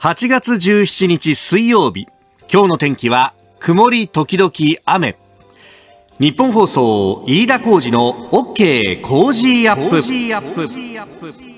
8月17日水曜日。今日の天気は曇り時々雨。日本放送、飯田浩二の OK 工事アップ。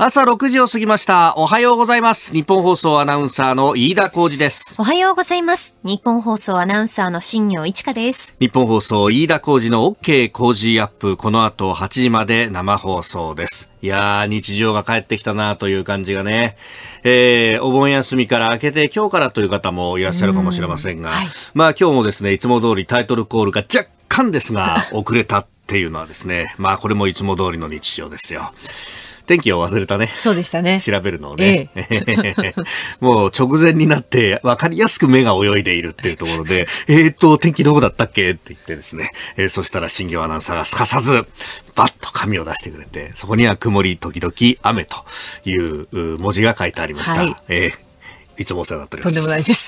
朝6時を過ぎました。おはようございます。日本放送アナウンサーの飯田浩二です。おはようございます。日本放送アナウンサーの新業一華です。日本放送飯田浩二の OK 工事アップ。この後8時まで生放送です。いやー、日常が帰ってきたなという感じがね。えー、お盆休みから明けて今日からという方もいらっしゃるかもしれませんが、はい、まあ今日もですね、いつも通りタイトルコールが若干ですが、遅れたっていうのはですね、まあこれもいつも通りの日常ですよ。天気を忘れたね。そうでしたね。調べるのをね。もう直前になって分かりやすく目が泳いでいるっていうところで、えっと、天気どこだったっけって言ってですね、えー、そしたら新業アナウンサーがすかさず、バッと紙を出してくれて、そこには曇り時々雨という文字が書いてありました。はい、えー、いつもお世話になっております。とんでもないです。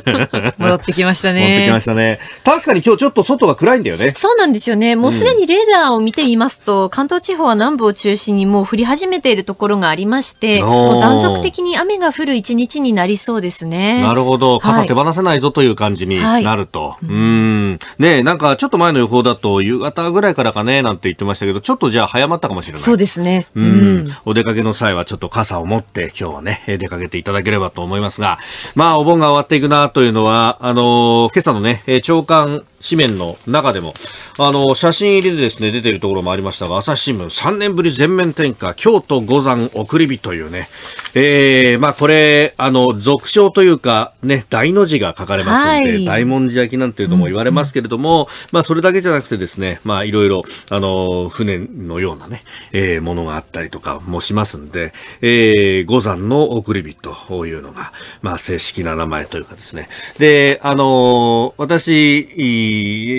戻ってきましたね。戻ってきましたね。確かに今日ちょっと外が暗いんだよね。そうなんですよね。もうすでにレーダーを見てみますと、うん、関東地方は南部を中心にもう降り始めているところがありまして、もう断続的に雨が降る一日になりそうですね。なるほど。傘手放せないぞという感じになると。はい、うん。ねなんかちょっと前の予報だと、夕方ぐらいからかね、なんて言ってましたけど、ちょっとじゃあ早まったかもしれない。そうですね。うん。うんお出かけの際はちょっと傘を持って、今日はね、出かけていただければと思いますが、まあ、お盆が終わわっていくなというのは、あのー、今朝のね、長官紙面の中でも、あの、写真入りでですね、出てるところもありましたが、朝日新聞3年ぶり全面転下、京都五山送り火というね、えー、まあこれ、あの、俗称というか、ね、大の字が書かれますんで、はい、大文字焼きなんていうのも言われますけれども、うん、まあそれだけじゃなくてですね、まあいろいろ、あの、船のようなね、えー、ものがあったりとかもしますんで、えー、五山の送り火というのが、まあ正式な名前というかですね、で、あの、私、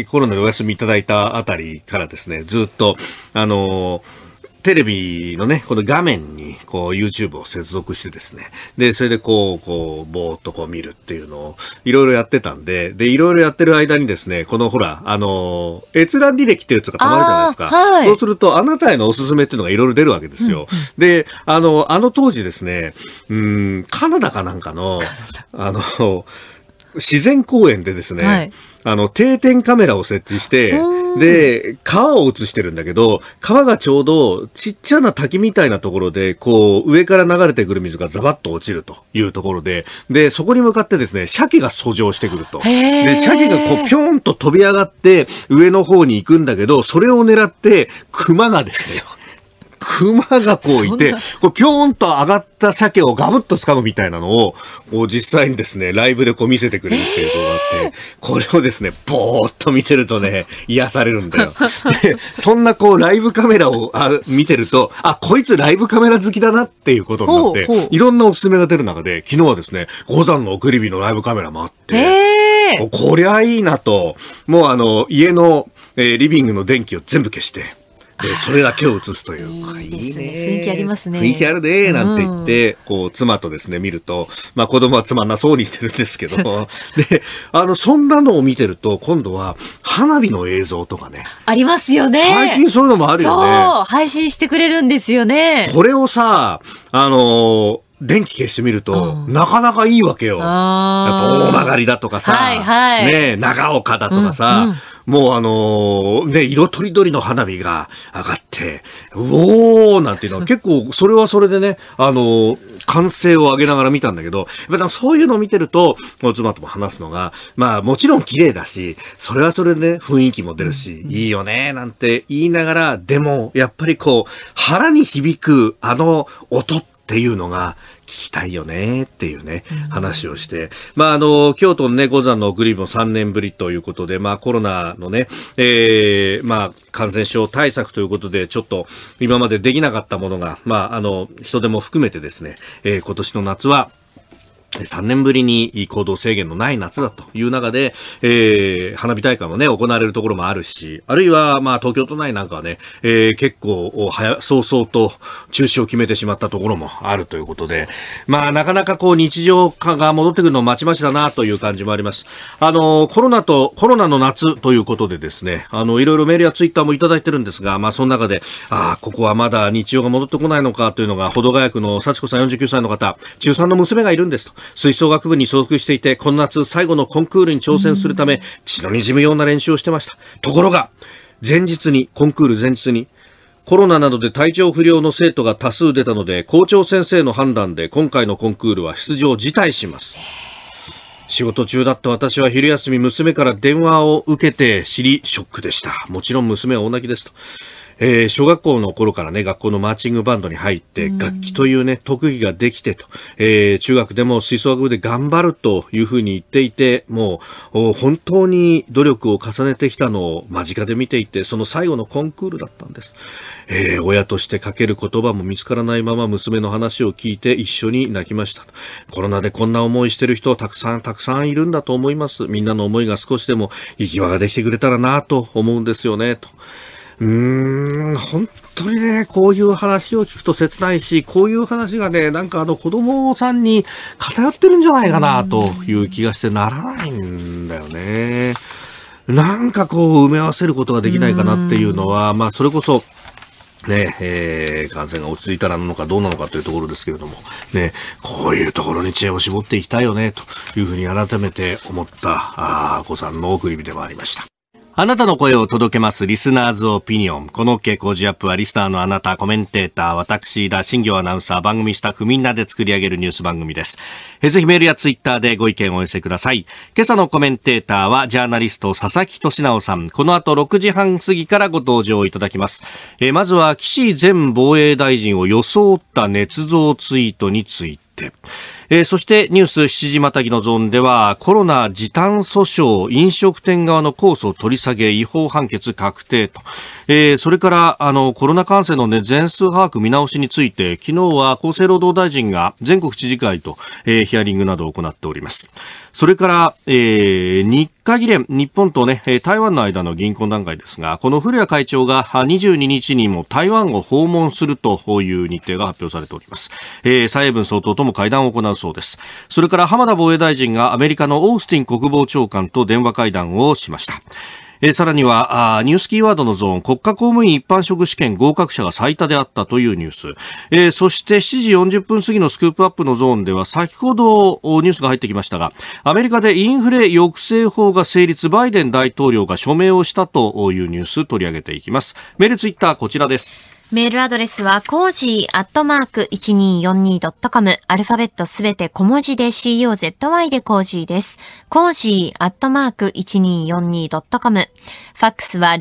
コロナでお休みいただいたあたりからですね、ずっと、あの、テレビのね、この画面に、こう、YouTube を接続してですね。で、それでこう、こう、ぼーっとこう見るっていうのを、いろいろやってたんで、で、いろいろやってる間にですね、このほら、あの閲覧履歴っていうやつがたまるじゃないですか。はい、そうすると、あなたへのおすすめっていうのがいろいろ出るわけですよ。うん、で、あの、あの当時ですね、うん、カナダかなんかの、あの、自然公園でですね、はい、あの定点カメラを設置して、で、川を映してるんだけど、川がちょうどちっちゃな滝みたいなところで、こう、上から流れてくる水がザバッと落ちるというところで、で、そこに向かってですね、鮭が遡上してくると。で、鮭がこう、ぴょんと飛び上がって、上の方に行くんだけど、それを狙って、熊がですね、熊がこういて、こうピョーンと上がった鮭をガブッと掴むみたいなのを、こう実際にですね、ライブでこう見せてくれるっていう動画があって、これをですね、ぼーっと見てるとね、癒されるんだよ。で、そんなこうライブカメラをあ見てると、あ、こいつライブカメラ好きだなっていうことになって、ほうほういろんなおすすめが出る中で、昨日はですね、五山の送り火のライブカメラもあって、こりゃいいなと、もうあの、家の、えー、リビングの電気を全部消して、でそれだけを映すという いいね、ね、雰囲気ありますね雰囲気あるねなんて言って、うん、こう妻とですね見ると、まあ、子供はつまんなそうにしてるんですけど であのそんなのを見てると今度は花火の映像とかねありますよね最近そういうのもあるよねそう配信してくれるんですよねこれをさあの電気消してみると、うん、なかなかいいわけよ。やっぱ大曲りだとかさ、はいはい、ね長岡だとかさ、うんうんもうあのね、色とりどりの花火が上がって、うおーなんていうのは 結構それはそれでね、あの歓声を上げながら見たんだけど、やっぱそういうのを見てると、妻とも話すのが、まあもちろん綺麗だし、それはそれでね、雰囲気も出るし、いいよね、なんて言いながら、でも、やっぱりこう、腹に響くあの音っていうのがきたいよねっていうね、話をして、まあ、あの、京都のね、五山の送りも3年ぶりということで、まあ、コロナのね、えー、まあ、感染症対策ということで、ちょっと今までできなかったものが、まあ、あの、人でも含めてですね、えー、今年の夏は、3年ぶりに行動制限のない夏だという中で、えー、花火大会もね、行われるところもあるし、あるいは、まあ、東京都内なんかはね、えー、結構、早、早々と中止を決めてしまったところもあるということで、まあ、なかなかこう、日常化が戻ってくるのまちまちだなという感じもあります。あの、コロナと、コロナの夏ということでですね、あの、いろいろメールやツイッターもいただいてるんですが、まあ、その中で、ああ、ここはまだ日常が戻ってこないのかというのが、保土ヶ谷区の幸子さん49歳の方、中3の娘がいるんですと。吹奏楽部に所属していて、この夏最後のコンクールに挑戦するため、血の滲むような練習をしてました。ところが、前日に、コンクール前日に、コロナなどで体調不良の生徒が多数出たので、校長先生の判断で今回のコンクールは出場辞退します。仕事中だった私は昼休み娘から電話を受けて知りショックでした。もちろん娘は大泣きですと。えー、小学校の頃からね、学校のマーチングバンドに入って、楽器というね、特技ができてと、えー、中学でも吹奏楽部で頑張るというふうに言っていて、もう、本当に努力を重ねてきたのを間近で見ていて、その最後のコンクールだったんです。えー、親としてかける言葉も見つからないまま娘の話を聞いて一緒に泣きました。コロナでこんな思いしてる人たくさんたくさんいるんだと思います。みんなの思いが少しでも行き場ができてくれたらなと思うんですよね、と。うーん、本当にね、こういう話を聞くと切ないし、こういう話がね、なんかあの子供さんに偏ってるんじゃないかなという気がしてならないんだよね。なんかこう埋め合わせることができないかなっていうのは、まあそれこそ、ね、えー、感染が落ち着いたらなのかどうなのかというところですけれども、ね、こういうところに知恵を絞っていきたいよね、というふうに改めて思った、あ子さんの送り火でもありました。あなたの声を届けます。リスナーズオピニオン。この OK 工アップはリスナーのあなた、コメンテーター、私、田新行アナウンサー、番組スタッフみんなで作り上げるニュース番組です。ぜひメールやツイッターでご意見をお寄せください。今朝のコメンテーターは、ジャーナリスト、佐々木俊直さん。この後6時半過ぎからご登場いただきます。えまずは、岸前防衛大臣を装った捏造ツイートについて。えー、そしてニュース7時またぎのゾーンではコロナ時短訴訟飲食店側の控訴取り下げ違法判決確定と、えー、それからあのコロナ感染の、ね、全数把握見直しについて昨日は厚生労働大臣が全国知事会と、えー、ヒアリングなどを行っておりますそれから、えー、日韓議連日本と、ね、台湾の間の銀行段階ですがこの古谷会長が22日にも台湾を訪問するという日程が発表されております、えー、蔡英文総統とも会談を行うそうですそれから浜田防衛大臣がアメリカのオースティン国防長官と電話会談をしましたえさらにはあニュースキーワードのゾーン国家公務員一般職試験合格者が最多であったというニュース、えー、そして7時40分過ぎのスクープアップのゾーンでは先ほどニュースが入ってきましたがアメリカでインフレ抑制法が成立バイデン大統領が署名をしたというニュース取り上げていきますメールツイッターこちらですメールアドレスは、コージーアットマーク 1242.com、アルファベットすべて小文字で COZY でコージーです。コージーアットマーク 1242.com、ファックスは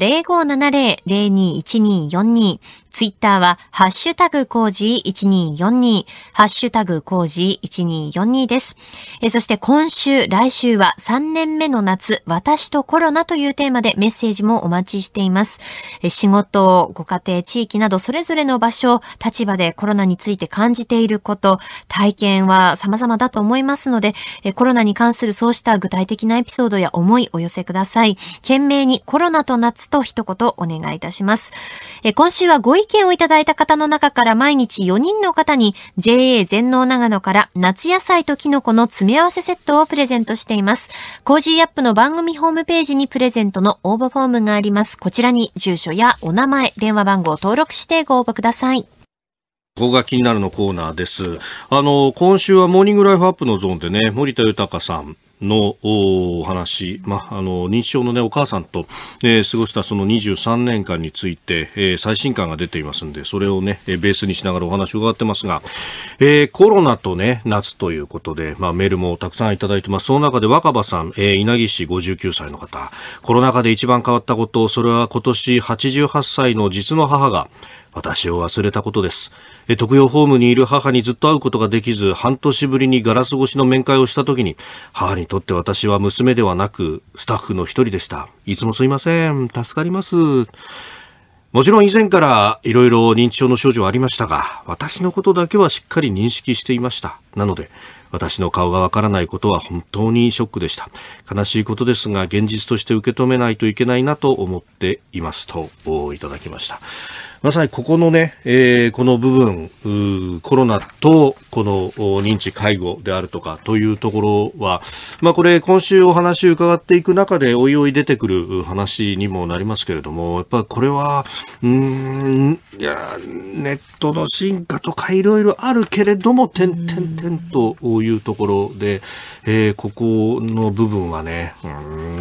0570-021242、ツイッターは、ハッシュタグ工事1242、ハッシュタグ工事1242です。えそして今週、来週は3年目の夏、私とコロナというテーマでメッセージもお待ちしています。え仕事、ご家庭、地域などそれぞれの場所、立場でコロナについて感じていること、体験は様々だと思いますので、えコロナに関するそうした具体的なエピソードや思いお寄せください。懸命にコロナと夏と一言お願いいたします。え今週は意見をいただいた方の中から毎日4人の方に JA 全農長野から夏野菜とキノコの詰め合わせセットをプレゼントしています。コージーアップの番組ホームページにプレゼントの応募フォームがあります。こちらに住所やお名前、電話番号を登録してご応募ください。ここが気になるのコーナーです。あの、今週はモーニングライフアップのゾーンでね、森田豊さん、のお話、まあ、あの認知症の、ね、お母さんと、えー、過ごしたその23年間について、えー、最新刊が出ていますのでそれを、ね、ベースにしながらお話を伺ってますが、えー、コロナと、ね、夏ということで、まあ、メールもたくさんいただいてますその中で若葉さん、えー、稲城市59歳の方コロナ禍で一番変わったことそれは今年88歳の実の母が私を忘れたことです特養ホームにいる母にずっと会うことができず、半年ぶりにガラス越しの面会をした時に、母にとって私は娘ではなく、スタッフの一人でした。いつもすいません。助かります。もちろん以前から色々認知症の症状ありましたが、私のことだけはしっかり認識していました。なので、私の顔がわからないことは本当にショックでした。悲しいことですが、現実として受け止めないといけないなと思っていますと、いただきました。まさにここのね、えー、この部分、コロナとこの認知介護であるとかというところは、まあこれ今週お話伺っていく中でおいおい出てくる話にもなりますけれども、やっぱこれは、うん、いや、ネットの進化とかいろいろあるけれども、点々点というところで、えー、ここの部分はね、う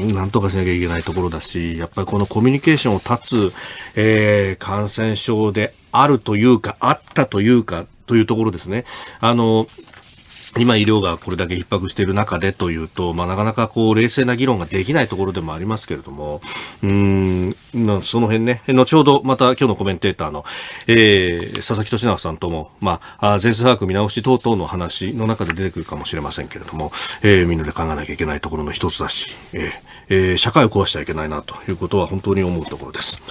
ん、なんとかしなきゃいけないところだし、やっぱりこのコミュニケーションを断つ、えー、感染染症であるというか、あったというか、というところですね。あの、今医療がこれだけ逼迫している中でというと、まあ、なかなかこう冷静な議論ができないところでもありますけれども、うん、まその辺ね、後ほどまた今日のコメンテーターの、えー、佐々木俊直さんとも、まあ、全数把握見直し等々の話の中で出てくるかもしれませんけれども、えー、みんなで考えなきゃいけないところの一つだし、えーえー、社会を壊しちゃいけないなということは本当に思うところです。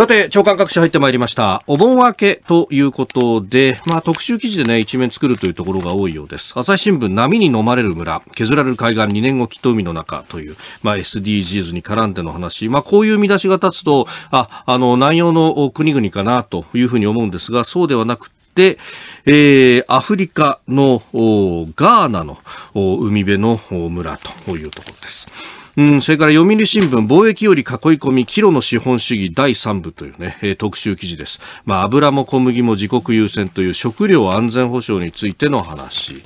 さて、長官各社入ってまいりました。お盆明けということで、まあ特集記事でね、一面作るというところが多いようです。朝日新聞、波に飲まれる村、削られる海岸2年後きっと海の中という、まあ SDGs に絡んでの話、まあこういう見出しが立つと、あ、あの、南洋の国々かなというふうに思うんですが、そうではなくて、で、えー、アフリカのガーナの海辺の村というところです。うん、それから読売新聞、貿易より囲い込み、キロの資本主義第3部というね、えー、特集記事です。まあ、油も小麦も自国優先という食料安全保障についての話。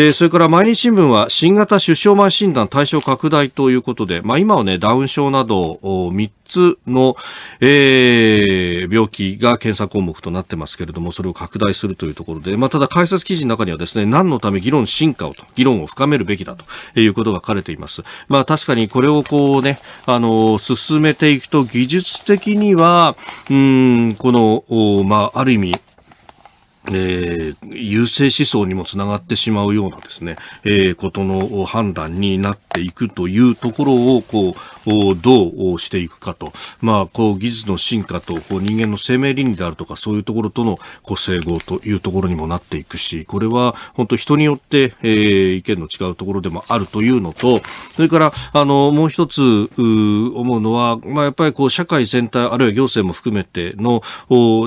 えー、それから毎日新聞は新型出生前診断対象拡大ということで、まあ、今は、ね、ダウン症など3つの、えー、病気が検査項目となってますけれどもそれを拡大するというところで、まあ、ただ解説記事の中にはですね何のため議論進化をと議論を深めるべきだということが書かれています、まあ、確かにこれをこう、ね、あの進めていくと技術的にはうんこの、まあ、ある意味えー、優勢思想にもつながってしまうようなですね、えー、ことの判断になっていくというところを、こう、どうしていくかと、まあ、こう技術の進化とこう人間の生命倫理であるとかそういうところとのこう整合というところにもなっていくしこれは本当人によって、えー、意見の違うところでもあるというのとそれからあのもう一つう思うのは、まあ、やっぱりこう社会全体あるいは行政も含めての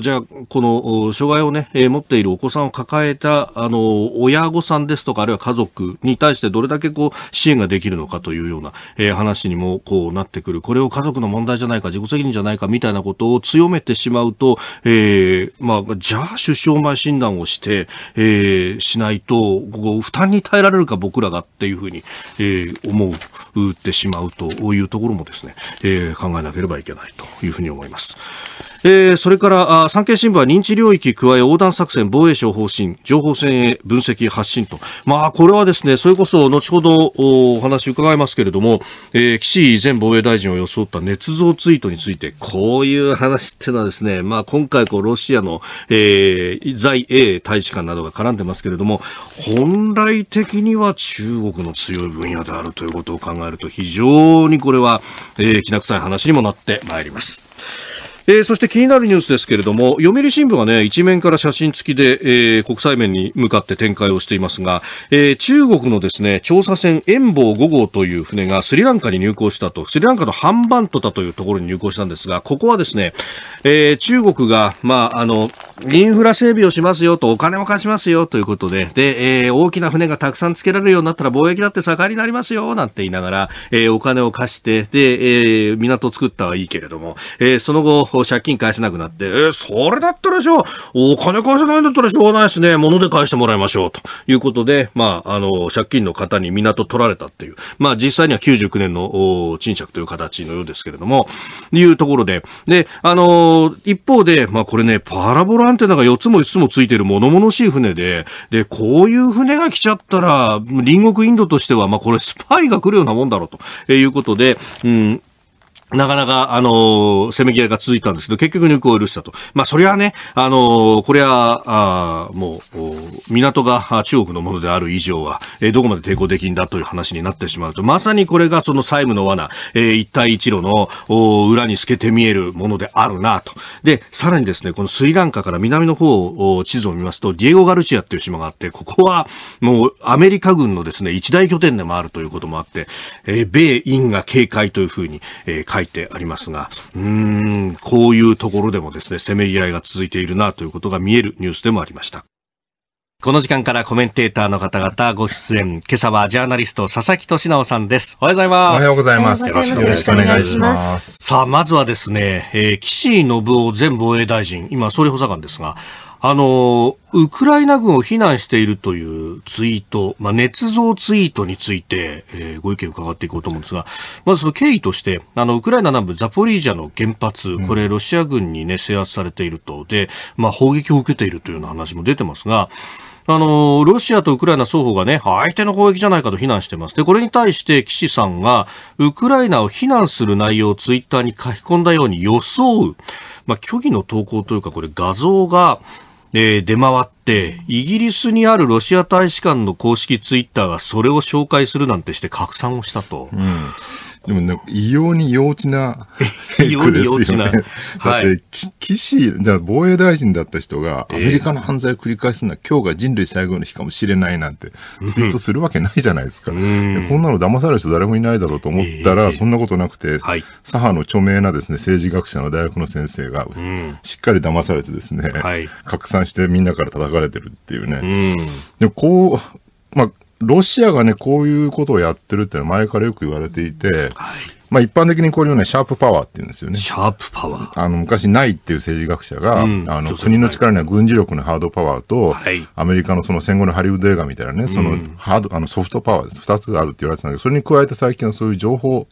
じゃあこの障害を、ねえー、持っているお子さんを抱えたあの親御さんですとかあるいは家族に対してどれだけこう支援ができるのかというような、えー、話にもこうなってくるこれを家族の問題じゃないか自己責任じゃないかみたいなことを強めてしまうと、えーまあ、じゃあ首相前診断をして、えー、しないと負担に耐えられるか僕らがっていうふうに、えー、思うってしまうというところもですね、えー、考えなければいけないというふうに思います。えー、それからあ産経新聞は認知領域加え横断作戦防衛省方針情報戦へ分析発信と、まあ、これはですねそれこそ後ほどお話伺いますけれども、えー、岸前防衛大臣を装った捏造ツイートについてこういう話っていうのはですね、まあ、今回こうロシアの、えー、在英大使館などが絡んでますけれども本来的には中国の強い分野であるということを考えると非常にこれは、えー、きな臭い話にもなってまいります。えー、そして気になるニュースですけれども、読売新聞はね、一面から写真付きで、えー、国際面に向かって展開をしていますが、えー、中国のですね、調査船遠望5号という船がスリランカに入港したと、スリランカのハンバントタというところに入港したんですが、ここはですね、えー、中国が、まあ、あの、インフラ整備をしますよと、お金を貸しますよということで、で、えー、大きな船がたくさんつけられるようになったら貿易だって盛りになりますよ、なんて言いながら、えー、お金を貸して、で、えー、港を作ったはいいけれども、えー、その後、借金返せなくなって、えー、それだったらしょお金返せないんだったらしょうがないですね。物で返してもらいましょう。ということで、まあ、あの、借金の方に港取られたっていう。まあ、実際には99年の賃借という形のようですけれども、いうところで。で、あの、一方で、まあ、これね、パラボロアンテナが4つも5つもついてる物々しい船で、で、こういう船が来ちゃったら、隣国インドとしては、まあ、これスパイが来るようなもんだろうということで、うん、なかなか、あのー、せめぎ合いが続いたんですけど、結局入港を許したと。まあ、そりゃね、あのー、これは、あもう、港が中国のものである以上は、えー、どこまで抵抗できんだという話になってしまうと、まさにこれがその債務の罠、えー、一帯一路の裏に透けて見えるものであるなと。で、さらにですね、このスリランカから南の方を地図を見ますと、ディエゴ・ガルチアっていう島があって、ここは、もう、アメリカ軍のですね、一大拠点でもあるということもあって、えー、米、ンが警戒というふうに、えー、書いてありますが、うーん、こういうところでもですね、せめぎ合いが続いているなということが見えるニュースでもありました。この時間からコメンテーターの方々ご出演、今朝はジャーナリスト佐々木俊直さんです。おはようございます。おはようございます。よろしくお願いします。さあ、まずはですね、えー、岸信夫前防衛大臣、今総理補佐官ですが、あの、ウクライナ軍を非難しているというツイート、まあ、捏造ツイートについて、えー、ご意見を伺っていこうと思うんですが、まずその経緯として、あの、ウクライナ南部ザポリージャの原発、これロシア軍にね、制圧されていると、で、まあ、砲撃を受けているというような話も出てますが、あの、ロシアとウクライナ双方がね、相手の攻撃じゃないかと非難してます。で、これに対して岸さんが、ウクライナを非難する内容をツイッターに書き込んだように装う、まあ、虚偽の投稿というか、これ画像が、えー、出回ってイギリスにあるロシア大使館の公式ツイッターがそれを紹介するなんてして拡散をしたと。うんでもね、異様に幼稚な 異様に幼稚な。はい、だって、岸、じゃ防衛大臣だった人が、アメリカの犯罪を繰り返すのは、えー、今日が人類最後の日かもしれないなんて、ツイートするわけないじゃないですか。こんなの騙される人誰もいないだろうと思ったら、えー、そんなことなくて、はい、左派の著名なですね、政治学者の大学の先生が、しっかり騙されてですね、はい、拡散してみんなから叩かれてるっていうね。うでもこう、まあ、ロシアがね、こういうことをやってるってのは前からよく言われていて、はい、まあ一般的にこれをね、シャープパワーって言うんですよね。シャープパワーあの、昔ないっていう政治学者が、うん、あの、国の力には軍事力のハードパワーと、はい、アメリカのその戦後のハリウッド映画みたいなね、そのハード、あの、ソフトパワーです。二つがあるって言われてたんだけど、それに加えて最近のそういう情報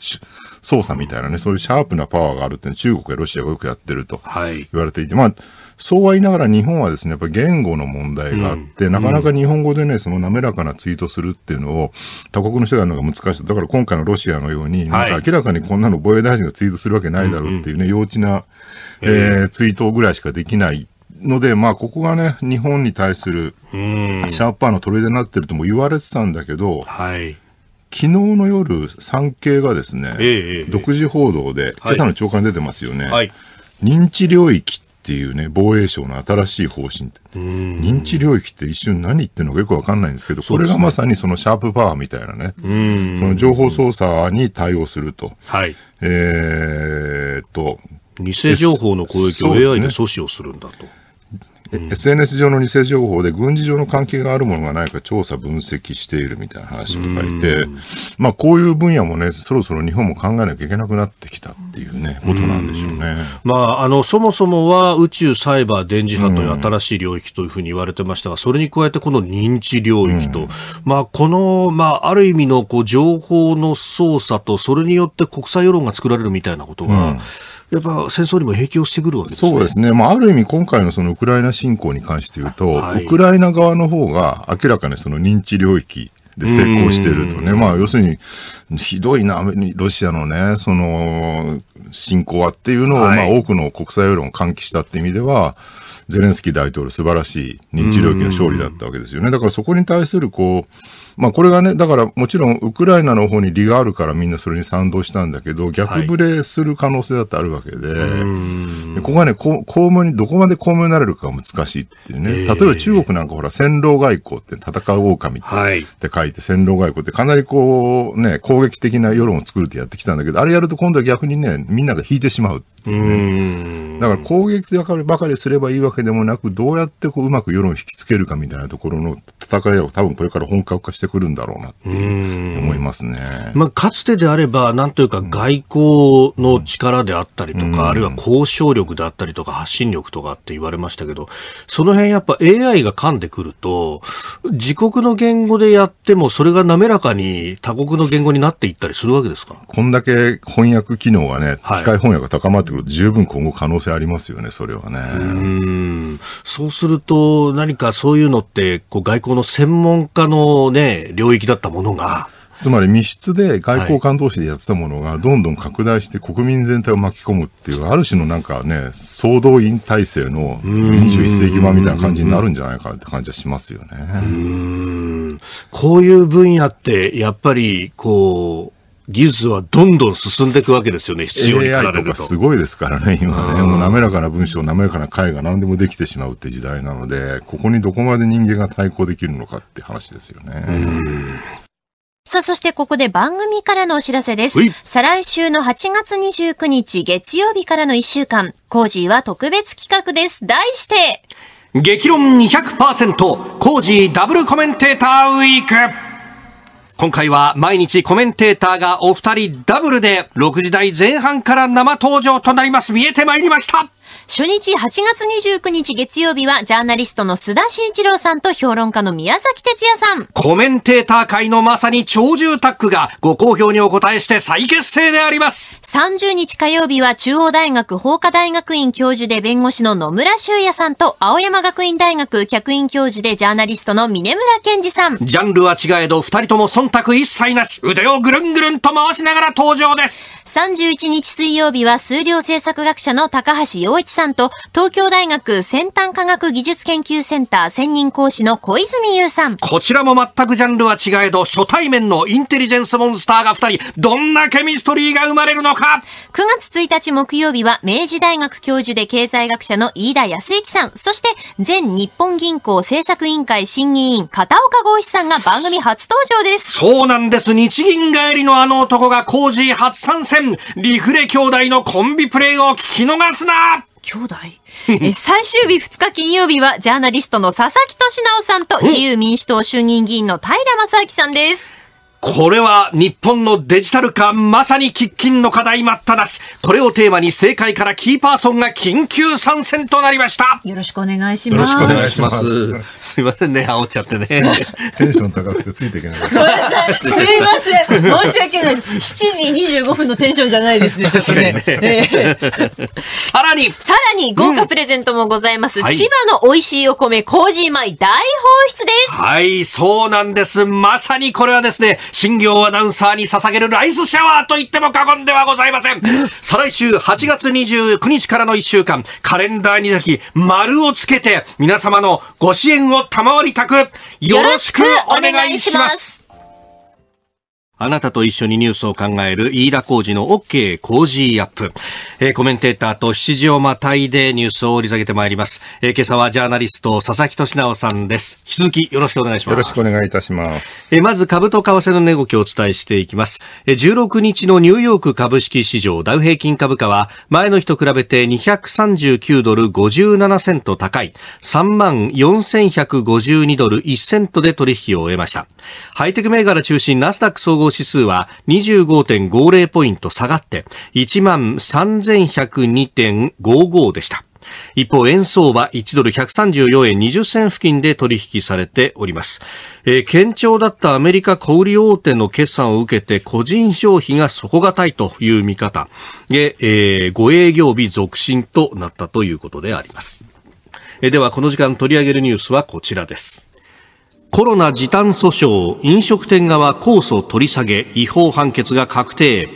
操作みたいなね、そういうシャープなパワーがあるって中国やロシアがよくやってると言われていて、はい、まあ、そうは言いながら日本はですね、やっぱり言語の問題があって、うん、なかなか日本語でね、その滑らかなツイートするっていうのを、他国の人がのが難しい。だから今回のロシアのように、なんか明らかにこんなの防衛大臣がツイートするわけないだろうっていうね、うんうん、幼稚な、えー、ツイートぐらいしかできない。ので、まあ、ここがね、日本に対するシャーパーの取り出になってるとも言われてたんだけど、はい、昨日の夜、産経がですね、えーえー、独自報道で、今朝の長官出てますよね、はい、認知領域っていうね、防衛省の新しい方針って、認知領域って一瞬何言ってるのかよくわかんないんですけど、これがまさにそのシャープパワーみたいなね、その情報操作に対応すると。はい、えー、っと、偽情報の攻撃を AI で阻止をするんだと。うん、SNS 上の偽情報で軍事上の関係があるものがないか調査、分析しているみたいな話を書いて、まあ、こういう分野もね、そろそろ日本も考えなきゃいけなくなってきたっていうね、ことなんでしょうね。まあ、あの、そもそもは宇宙、サイバー、電磁波という新しい領域というふうに言われてましたが、それに加えてこの認知領域と、まあ、この、まあ、ある意味のこう情報の操作と、それによって国際世論が作られるみたいなことが、やっぱ戦争にも影響してくるわけですね。そうですね。まあ、ある意味今回のそのウクライナ侵攻に関して言うと、はい、ウクライナ側の方が明らかにその認知領域、で成功してるとね、まあ、要するに、ひどいな、ロシアのね、その侵攻はっていうのを、はい、まあ、多くの国際世論を喚起したって意味では、ゼレンスキー大統領、素晴らしい認知領域の勝利だったわけですよね。だからそこに対するこうまあ、これがね、だからもちろんウクライナの方に利があるからみんなそれに賛同したんだけど、逆ブレする可能性だってあるわけで、はい、でここがね、公務に、どこまで公務になれるか難しいっていうね、えー、例えば中国なんかほら、戦狼外交って戦う狼って書いて、戦狼外交ってかなりこう、ね、攻撃的な世論を作るってやってきたんだけど、あれやると今度は逆にね、みんなが引いてしまう。ていうね。だから攻撃ばかりすればいいわけでもなく、どうやってこううまく世論を引きつけるかみたいなところの戦いを多分これから本格化してくるんだろうなって思いますね。まあ、かつてであれば、なんというか外交の力であったりとか、あるいは交渉力であったりとか、発信力とかって言われましたけど、その辺やっぱ AI が噛んでくると、自国の言語でやってもそれが滑らかに他国の言語になっていったりするわけですかこんだけ翻訳機能がね、機械翻訳が高まってってくると、十分今後可能性ありますよね、それはね。うんそうすると、何かそういうのって、こう外交の専門家のね、領域だったものが、つまり密室で外交官同士でやってたものがどんどん拡大して国民全体を巻き込むっていう、ある種のなんかね、総動員体制の21世紀版みたいな感じになるんじゃないかって感じはしますよね。うこういう分野って、やっぱりこう、技術はどんどん進んでいくわけですよね、必要にると。AI とかすごいですからね、今ね。もう滑らかな文章、滑らかな絵が何でもできてしまうって時代なので、ここにどこまで人間が対抗できるのかって話ですよね。さあ、そしてここで番組からのお知らせです。再来週の8月29日月曜日からの1週間、コージーは特別企画です。題して、激論200%、コージーダブルコメンテーターウィーク。今回は毎日コメンテーターがお二人ダブルで6時台前半から生登場となります。見えてまいりました初日8月29日月曜日は、ジャーナリストの須田慎一郎さんと評論家の宮崎哲也さん。コメンテーター界のまさに超重タッグが、ご好評にお答えして再結成であります。30日火曜日は、中央大学法科大学院教授で弁護士の野村修也さんと、青山学院大学客員教授でジャーナリストの峰村健二さん。ジャンルは違えど、二人とも忖度一切なし、腕をぐるんぐるんと回しながら登場です。31日水曜日は、数量政策学者の高橋洋一さんさんと、東京大学先端科学技術研究センター専任講師の小泉優さん。こちらも全くジャンルは違えど、初対面のインテリジェンスモンスターが2人、どんなケミストリーが生まれるのか !9 月1日木曜日は、明治大学教授で経済学者の飯田康之さん、そして、前日本銀行政策委員会審議委員、片岡豪一さんが番組初登場です。そうなんです。日銀帰りのあの男が工事初参戦。リフレ兄弟のコンビプレーを聞き逃すな兄弟え最終日2日金曜日はジャーナリストの佐々木俊直さんと自由民主党衆議院議員の平正明さんです。これは日本のデジタル化、まさに喫緊の課題待ったなし。これをテーマに正解からキーパーソンが緊急参戦となりました。よろしくお願いします。よろしくお願いします。すいませんね、煽っちゃってね。テンション高くてついていけない。ごめすいません。申し訳ない。7時25分のテンションじゃないですね、ちょっとね。ねさらに。さらに豪華プレゼントもございます。うん千葉の美味しいお米、麹米大放出です。はい、そうなんです。まさにこれはですね、新業アナウンサーに捧げるライスシャワーと言っても過言ではございません。再来週8月29日からの1週間、カレンダーに先、丸をつけて、皆様のご支援を賜りたく、よろしくお願いします。あなたと一緒にニュースを考える飯田浩二の OK 工事アップ、えコメンテーターと7時をまたいでニュースを折り下げてまいります、え今朝はジャーナリスト佐々木俊直さんです引き続きよろしくお願いしますよろしくお願いいたします、えまず株と為替の値動きをお伝えしていきます、え16日のニューヨーク株式市場ダウ平均株価は前の日と比べて239ドル57セント高い3万4152ドル1セントで取引を終えましたハイテク銘柄中心ナスダック総合指数は25.50ポイント下がって13,102.55でした。一方、円相場1ドル134円20銭付近で取引されております。えー、堅調だったアメリカ小売大手の決算を受けて個人消費が底堅いという見方で、えー、営業日続進となったということであります。えー、では、この時間取り上げるニュースはこちらです。コロナ時短訴訟飲食店側控訴取り下げ違法判決が確定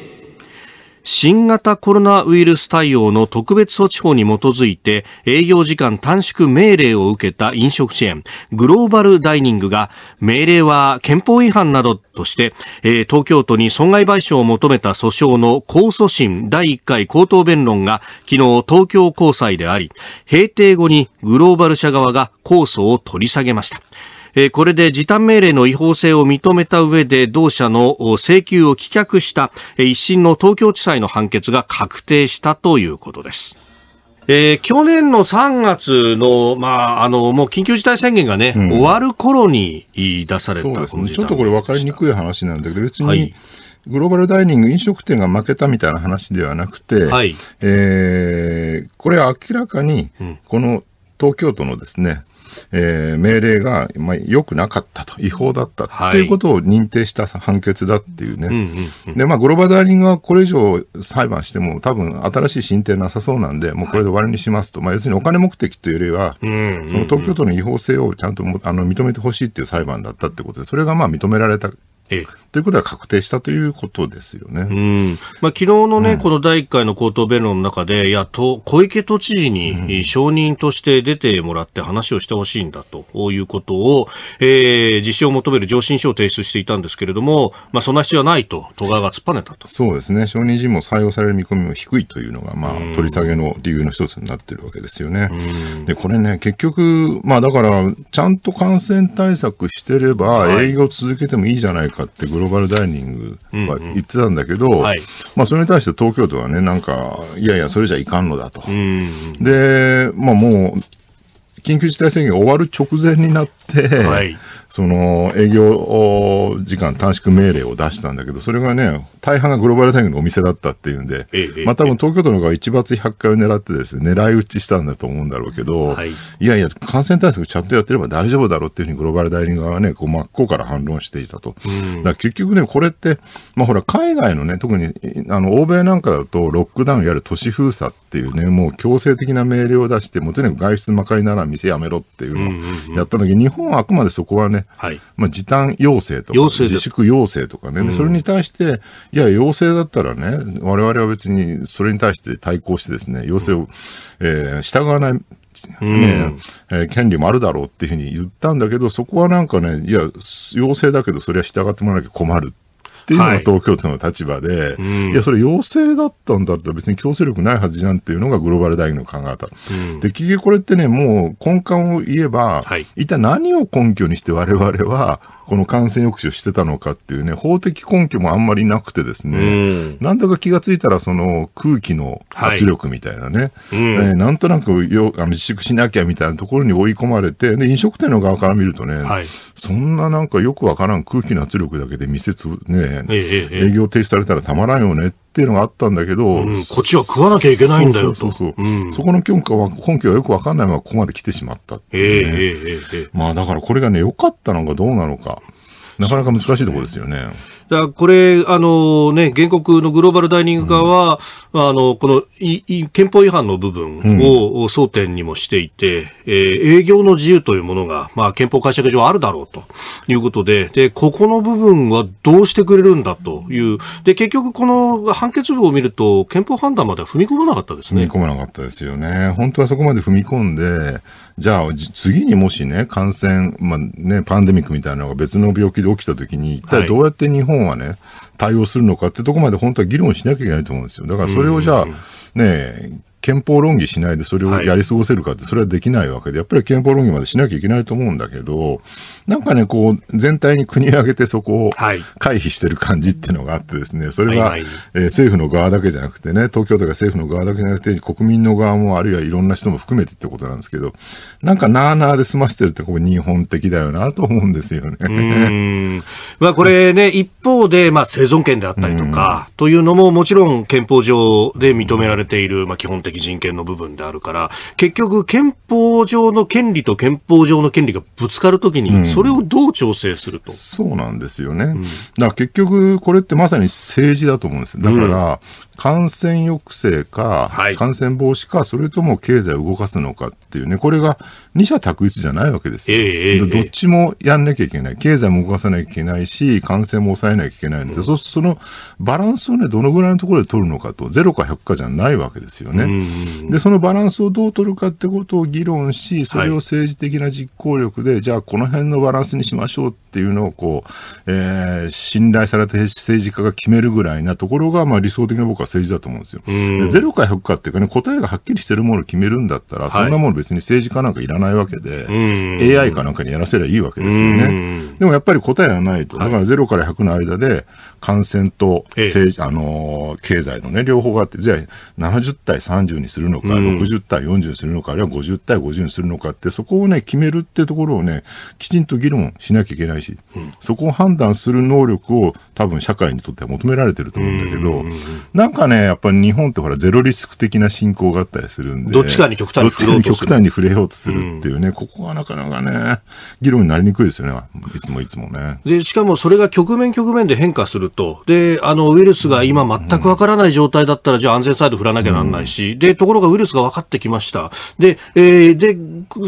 新型コロナウイルス対応の特別措置法に基づいて営業時間短縮命令を受けた飲食支援グローバルダイニングが命令は憲法違反などとして、東京都に損害賠償を求めた訴訟の控訴審第1回口頭弁論が昨日東京高裁であり閉廷後にグローバル社側が控訴を取り下げましたえこれで時短命令の違法性を認めた上で同社の請求を棄却した一審の東京地裁の判決が確定したということです。えー、去年の3月の、まあ、あの、もう緊急事態宣言がね、うん、終わる頃に出された、ね、ちょっとこれ分かりにくい話なんだけど、別に、グローバルダイニング飲食店が負けたみたいな話ではなくて、はい、えー、これ明らかに、この東京都のですね、えー、命令が、まあ、良くなかったと、違法だったっていうことを認定した判決だっていうね。うんうん、で、まあ、グローバダーリングはこれ以上裁判しても多分新しい進展なさそうなんで、もうこれで終わりにしますと。はい、まあ、要するにお金目的というよりは、うんうんうん、その東京都の違法性をちゃんとあの認めてほしいっていう裁判だったってことで、それがまあ認められたということは確定したということですよね。うん。まあ、昨日のね、うん、この第1回の口頭弁論の中で、やっと、小池都知事に承認として出てもらって話をしてほしいんだということを、えー、実施を求める上申書を提出していたんですけれども、まあ、そんな必要はないと、都側が突っぱねたと。そうですね。承認人も採用される見込みも低いというのが、まあ、取り下げの理由の一つになってるわけですよね。で、これね、結局、まあ、だから、ちゃんと感染対策してれば、営業続けてもいいじゃないか、はいかってグローバルダイニングは言ってたんだけど、うんうんはい、まあ、それに対して東京都はね、なんか、いやいや、それじゃいかんのだと。うんうん、で、まあ、もう、緊急事態宣言終わる直前になって、はい、その営業時間短縮命令を出したんだけど、それがね、大半がグローバル大学のお店だったっていうんで、ええ、まあ多分東京都の方が一罰100回を狙ってですね、狙い撃ちしたんだと思うんだろうけど、はい、いやいや、感染対策ちゃんとやってれば大丈夫だろうっていうふうにグローバル大学側はね、こう真っ向から反論していたと。うん、結局ね、これって、まあほら、海外のね、特にあの欧米なんかだと、ロックダウン、やる都市封鎖っていうね、もう強制的な命令を出して、もうとにかく外出まかりならん店やめろっていうのをやったんだけど、日本はあくまでそこはね、はい、まあ、時短要請とか自粛要請とかね、それに対して、いや、要請だったらね、我々は別にそれに対して対抗してですね、要請を、うん、えー、従わないねえ、うん、権利もあるだろうっていうふうに言ったんだけど、そこはなんかね、いや、要請だけど、それは従ってもらわなきゃ困るっっていうのが東京都の立場で、はいうん、いや、それ要請だったんだったら別に強制力ないはずじゃんっていうのがグローバル大学の考え方。うん、で、結局これってね、もう根幹を言えば、はい、一体何を根拠にして我々は、この感染抑止をしてたのかっていうね、法的根拠もあんまりなくてですね、なんだか気がついたら、その空気の圧力みたいなね、はいうんえー、なんとなくよあの自粛しなきゃみたいなところに追い込まれて、で飲食店の側から見るとね、はい、そんななんかよくわからん空気の圧力だけで店つ、ね、ええ、営業停止されたらたまらんよねってっていうのがあったんだけど、うん、こっちは食わなきゃいけないんだよと。そこの根拠は根拠はよくわかんないままここまで来てしまったっ、ね、えー、えー、えー、まあだからこれがね、良かったのかどうなのか、なかなか難しいところですよね。だこれ、あのね、原告のグローバルダイニング側は、うん、あの、このいい憲法違反の部分を争点にもしていて、うん、えー、営業の自由というものが、まあ、憲法解釈上あるだろうということで、で、ここの部分はどうしてくれるんだという、で、結局この判決文を見ると、憲法判断までは踏み込まなかったですね。踏み込まなかったですよね。本当はそこまで踏み込んで、じゃあ、次にもしね、感染、まあね、パンデミックみたいなのが別の病気で起きたときに、一体どうやって日本はね、対応するのかってとこまで本当は議論しなきゃいけないと思うんですよ。だからそれをじゃあ、ね、憲法論議しないでそれをやり過ごせるかって、それはできないわけで、やっぱり憲法論議までしなきゃいけないと思うんだけど、なんかね、こう、全体に国を挙げてそこを回避してる感じっていうのがあってですね、それは、え政府の側だけじゃなくてね、東京都が政府の側だけじゃなくて、国民の側も、あるいはいろんな人も含めてってことなんですけど、なんかなあなあで済ましてるって、これ日本的だよなと思うんですよね。まあこれね、一方で、まあ生存権であったりとか、というのももちろん憲法上で認められている、まあ基本的人権の部分であるから、結局憲法上の権利と憲法上の権利がぶつかるときに、それをどう調整すると、うん、そうなんですよね。うん、だから結局、これってまさに政治だと思うんです。だから、感染抑制か、感染防止か、それとも経済を動かすのかっていうね、これが二者択一じゃないわけですよ、えー、どっちもやんなきゃいけない。経済も動かさなきゃいけないし、感染も抑えなきゃいけないので、うん、そうするとそのバランスをね、どのぐらいのところで取るのかと、ゼロか100かじゃないわけですよね。で、そのバランスをどう取るかってことを議論し、それを政治的な実行力で、はい、じゃあこの辺のバランスにしましょうっていうのをこう、えー、信頼された政治家が決めるぐらいなところが、まあ理想的な僕は政治だと思うんですよ。ゼロか100かっていうかね、答えがはっきりしてるものを決めるんだったら、そんなもの別に政治家なんかいらないわけで、うん、AI かなんかにやらせりゃいいわけですよね、うん、でもやっぱり答えはないと、だから0から100の間で感染と政治、あの経済の、ね、両方があって、じゃあ70対30にするのか、うん、60対40にするのか、あるいは50対50にするのかって、そこを、ね、決めるってところを、ね、きちんと議論しなきゃいけないし、そこを判断する能力を多分社会にとっては求められてると思うんだけど、なんかね、やっぱり日本ってほら、ゼロリスク的な進行があったりするんで、どっちかに極端に振ろうとする体に触れようとするっていうね、うん、ここはなかなかね、議論になりにくいですよね、いつもいつもね。で、しかもそれが局面局面で変化すると、で、あの、ウイルスが今全くわからない状態だったら、じゃあ安全サイド振らなきゃなんないし、うん、で、ところがウイルスが分かってきました。で、えー、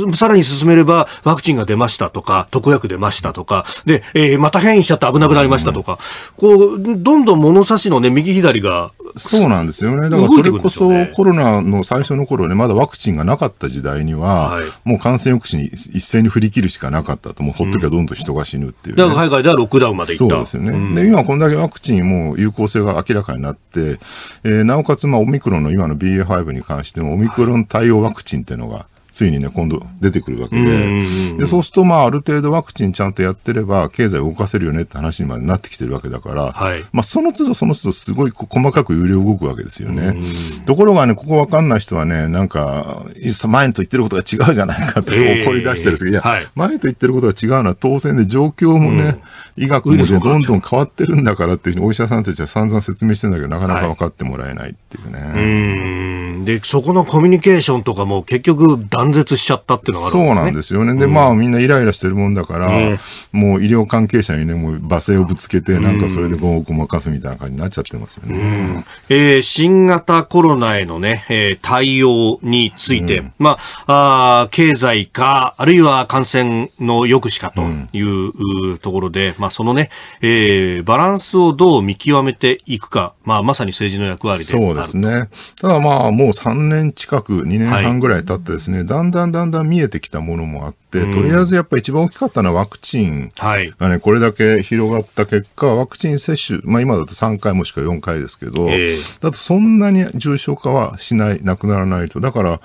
で、さらに進めれば、ワクチンが出ましたとか、特約出ましたとか、で、えー、また変異しちゃって危なくなりましたとか、こう、どんどん物差しのね、右左が、そうなんですよね。だからそれこそコロナの最初の頃ね、まだワクチンがなかった時代には、はい、もう感染抑止に一斉に振り切るしかなかったと、もうほっときゃどんどん人が死ぬっていう、ねだから海外ではロックダウンまでそうですよね、うん、で今、こんだけワクチンも有効性が明らかになって、えー、なおかつ、まあ、オミクロンの今の BA.5 に関しても、オミクロン対応ワクチンっていうのが、はいついにね、今度出てくるわけで、でそうすると、まあ、ある程度ワクチンちゃんとやってれば、経済動かせるよねって話にまでなってきてるわけだから、はい、まあ、その都度その都度、すごい細かく有料動くわけですよね。ところがね、ここわかんない人はね、なんか、前と言ってることが違うじゃないかって怒り出してるんですけど、いや、はい、前と言ってることが違うのは当然で、状況もね、医学もどんどん変わってるんだからっていうふうにお医者さんたちは散々説明してるんだけど、なかなか分かってもらえないっていうね。はい、うで、そこのコミュニケーションとかも結局断絶しちゃったっていうのがあるんですね。そうなんですよね。で、うん、まあみんなイライラしてるもんだから、うん、もう医療関係者にね、もう罵声をぶつけて、なんかそれでごまかすみたいな感じになっちゃってますよね。えー、新型コロナへのね、えー、対応について、うん、まああ、経済か、あるいは感染の抑止かというところで、まあまあ、そのね、えー、バランスをどう見極めていくか、まあ、まさに政治の役割でそうですね。ただまあ、もう3年近く、2年半ぐらい経ってですね、はい、だんだんだんだん見えてきたものもあって、とりあえずやっぱり一番大きかったのはワクチンがね、これだけ広がった結果、ワクチン接種、まあ今だと3回もしくは4回ですけど、えー、だとそんなに重症化はしない、なくならないと。だから、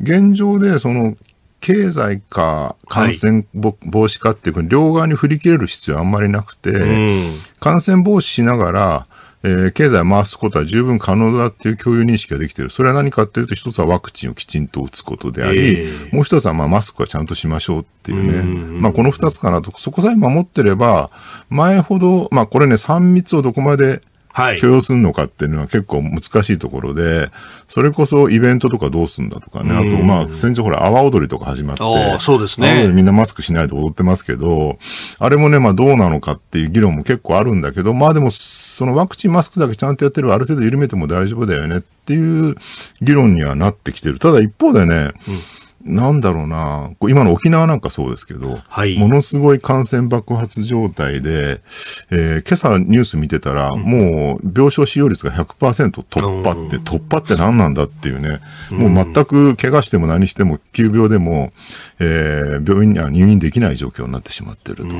現状でその経済か感染防止かっていう、はい、両側に振り切れる必要はあんまりなくて、うん、感染防止しながら、えー、経済回すことは十分可能だっていう共有認識ができている。それは何かっていうと、一つはワクチンをきちんと打つことであり、えー、もう一つはまあマスクはちゃんとしましょうっていうね。うまあこの二つかなと、そこさえ守ってれば、前ほど、まあこれね、三密をどこまではい、許容するのかっていうのは結構難しいところで、それこそイベントとかどうすんだとかね、あとまあ先日ほら、阿波踊りとか始まって、そうですね。みんなマスクしないで踊ってますけど、あれもね、まあどうなのかっていう議論も結構あるんだけど、まあでも、そのワクチンマスクだけちゃんとやってるある程度緩めても大丈夫だよねっていう議論にはなってきてる。ただ一方でね、うんなんだろうな、今の沖縄なんかそうですけど、はい、ものすごい感染爆発状態で、えー、今朝ニュース見てたら、うん、もう病床使用率が100%突破って、突破って何なんだっていうね、もう全く怪我しても何しても、急病でも、えー、病院には入院できない状況になってしまってると。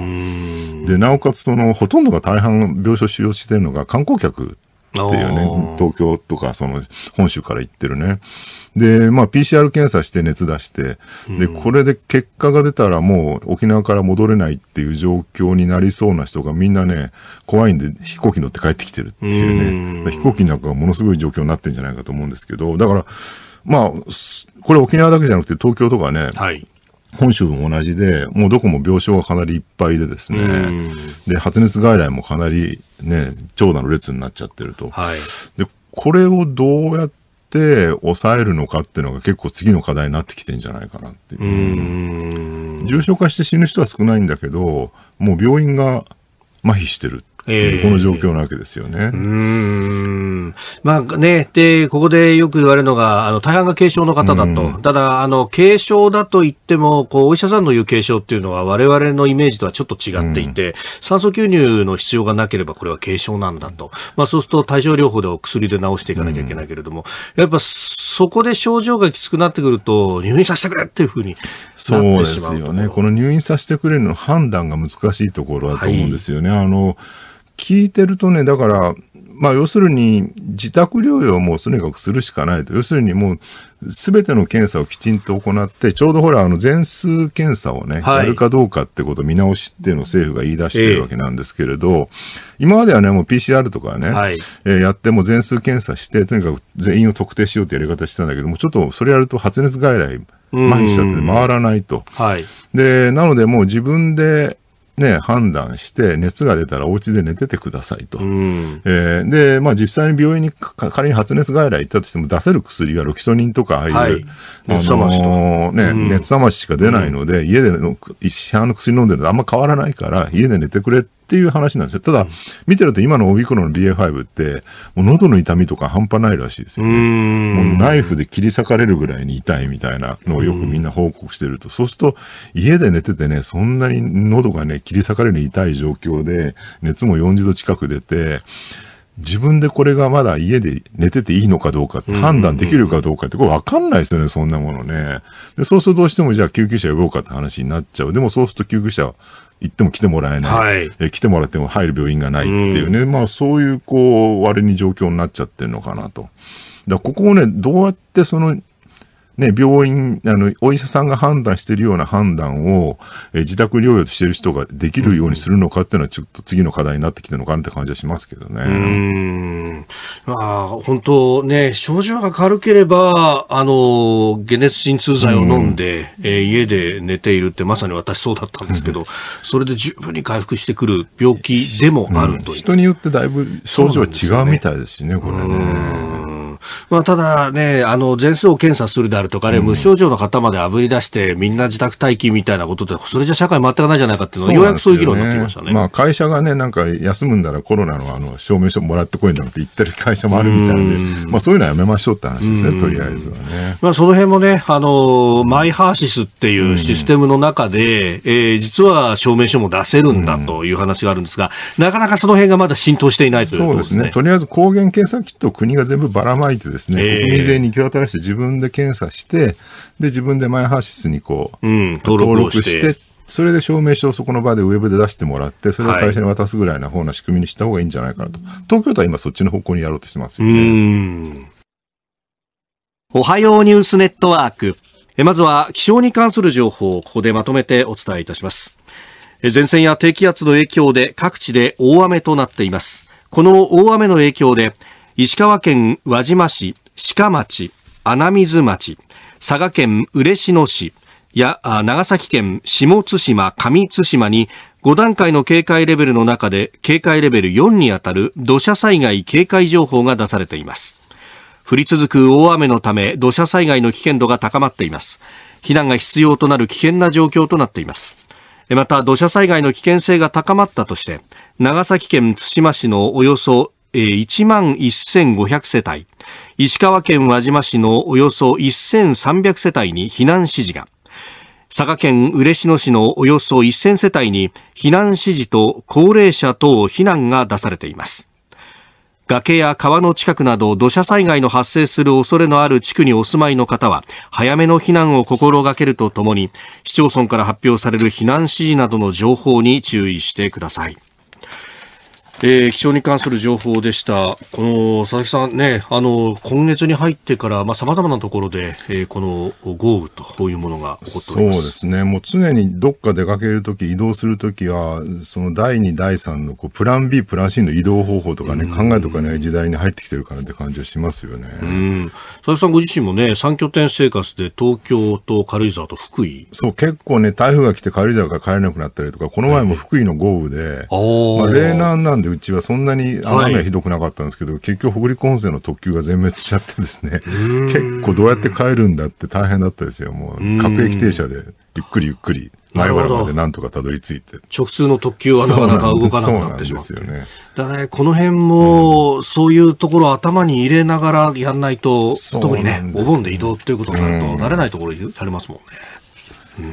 で、なおかつその、ほとんどが大半病床使用してるのが観光客っていうね、東京とかその本州から行ってるね。で、まあ PCR 検査して熱出して、で、これで結果が出たらもう沖縄から戻れないっていう状況になりそうな人がみんなね、怖いんで飛行機乗って帰ってきてるっていうね。飛行機なんかはものすごい状況になってんじゃないかと思うんですけど、だから、まあ、これ沖縄だけじゃなくて東京とかね、はい、本州も同じで、もうどこも病床がかなりいっぱいでですね、で、発熱外来もかなりね、長蛇の列になっちゃってると。はい、で、これをどうやって抑えるのかっていうのが結構次の課題になってきてんじゃないかなっていう。う重症化して死ぬ人は少ないんだけど、もう病院が麻痺してるえー、この状況なわけですよね。うん。まあね、で、ここでよく言われるのが、あの、大半が軽症の方だと。ただ、あの、軽症だと言っても、こう、お医者さんの言う軽症っていうのは、我々のイメージとはちょっと違っていて、酸素吸入の必要がなければ、これは軽症なんだと。まあ、そうすると、対症療法でお薬で治していかなきゃいけないけれども、やっぱ、そこで症状がきつくなってくると、入院させてくれっていうふうにそうですよね。この入院させてくれるの判断が難しいところだと思うんですよね。はい、あの、聞いてるとね、だから、まあ、要するに自宅療養もとにかくするしかないと。要するにもう全ての検査をきちんと行って、ちょうどほら、あの、全数検査をね、はい、やるかどうかってこと見直しっていうのを政府が言い出しているわけなんですけれど、えー、今まではね、もう PCR とかね、はい、えー、やっても全数検査して、とにかく全員を特定しようってやり方してたんだけども、ちょっとそれやると発熱外来、まひしちゃって回らないと。はい、で、なのでもう自分で、ね、判断して、熱が出たらお家で寝ててくださいと。うん、えー、で、まあ実際に病院に仮に発熱外来行ったとしても出せる薬はロキソニンとかああいう、はい、あのー、ね、うん、熱冷まししか出ないので、家での市販の薬飲んでるとあんま変わらないから、家で寝てくれってっていう話なんですよ。ただ、見てると今のオミクロンの BA.5 って、もう喉の痛みとか半端ないらしいですよね。もうナイフで切り裂かれるぐらいに痛いみたいなのをよくみんな報告してると。そうすると、家で寝ててね、そんなに喉がね、切り裂かれる痛い状況で、熱も40度近く出て、自分でこれがまだ家で寝てていいのかどうか、判断できるかどうかって、これわかんないですよね、そんなものね。で、そうするとどうしてもじゃあ救急車呼ぼうかって話になっちゃう。でもそうすると救急車行っても来てもらえない、はい、え来てもらっても入る病院がないっていうね、うん、まあそういうこう、割に状況になっちゃってるのかなと。だここをね、どうやってそのね、病院、あの、お医者さんが判断しているような判断を、え自宅療養としている人ができるようにするのかっていうのは、ちょっと次の課題になってきてるのかなって感じはしますけどね。うん。まあ、本当ね、症状が軽ければ、あの、解熱鎮痛剤を飲んで、うん、え家で寝ているって、まさに私そうだったんですけど、それで十分に回復してくる病気でもあるという。うん、人によってだいぶ症状は違うみたいですすねこれね。まあ、ただね、あの、全数を検査するであるとかね、うん、無症状の方まであぶり出して、みんな自宅待機みたいなことって、それじゃ社会全くないじゃないかっていうのは、ようやくそういう議論になってきましたね。まあ、会社がね、なんか休むんならコロナのあの証明書もらってこいなんて言ってる会社もあるみたいで、まあ、そういうのはやめましょうって話ですね、とりあえずはね。まあ、その辺もね、あの、マイハーシスっていうシステムの中で、えー、実は証明書も出せるんだという話があるんですが、なかなかその辺がまだ浸透していないという、ね、そうですね。とりあえず抗原検査キットを国が全部ばらまいてですね、えー、国民税に行き渡らして自分で検査して、で、自分でマイハースにこう、うん、登録して、それで証明書をそこの場でウェブで出してもらって、それを会社に渡すぐらいな方の仕組みにした方がいいんじゃないかなと。東京都は今そっちの方向にやろうとしてますよね。おはようニュースネットワーク。まずは気象に関する情報をここでまとめてお伝えいたします。前線や低気圧の影響で各地で大雨となっています。この大雨の影響で石川県輪島市、志賀町、穴水町、佐賀県嬉野市、や長崎県下津島、上津島に5段階の警戒レベルの中で警戒レベル4に当たる土砂災害警戒情報が出されています。降り続く大雨のため土砂災害の危険度が高まっています。避難が必要となる危険な状況となっています。また土砂災害の危険性が高まったとして長崎県対馬市のおよそえ1万1500世帯、石川県輪島市のおよそ1300世帯に避難指示が、佐賀県嬉野市のおよそ1000世帯に避難指示と高齢者等避難が出されています。崖や川の近くなど土砂災害の発生する恐れのある地区にお住まいの方は早めの避難を心がけるとともに市町村から発表される避難指示などの情報に注意してください。えー、気象に関する情報でした。この佐々木さんね、あの今月に入ってからまあさまざまなところで、えー、この豪雨というものが起こっております。そうですね。もう常にどっか出かけるとき移動するときはその第2第3のこうプラン B プラン C の移動方法とかね、考えとかね時代に入ってきてるかなって感じはしますよね。うん、佐々木さんご自身もね三拠点生活で東京と軽井沢と福井。そう結構ね台風が来て軽井沢から帰れなくなったりとかこの前も福井の豪雨で、はい、まあ、例南なんでうちはそんなに雨がひどくなかったんですけど、はい、結局北陸本線の特急が全滅しちゃってですね、結構どうやって帰るんだって大変だったですよ。もう各駅停車でゆっくりゆっくり。前原までなんとかたどり着いて。直通の特急はなかなか動かなくなってしまう。そですよね。だね、この辺も、そういうところを頭に入れながらやんないと、うん、特にね、お盆で移動っていうことになると、慣れないところにされますもんね。うんうん、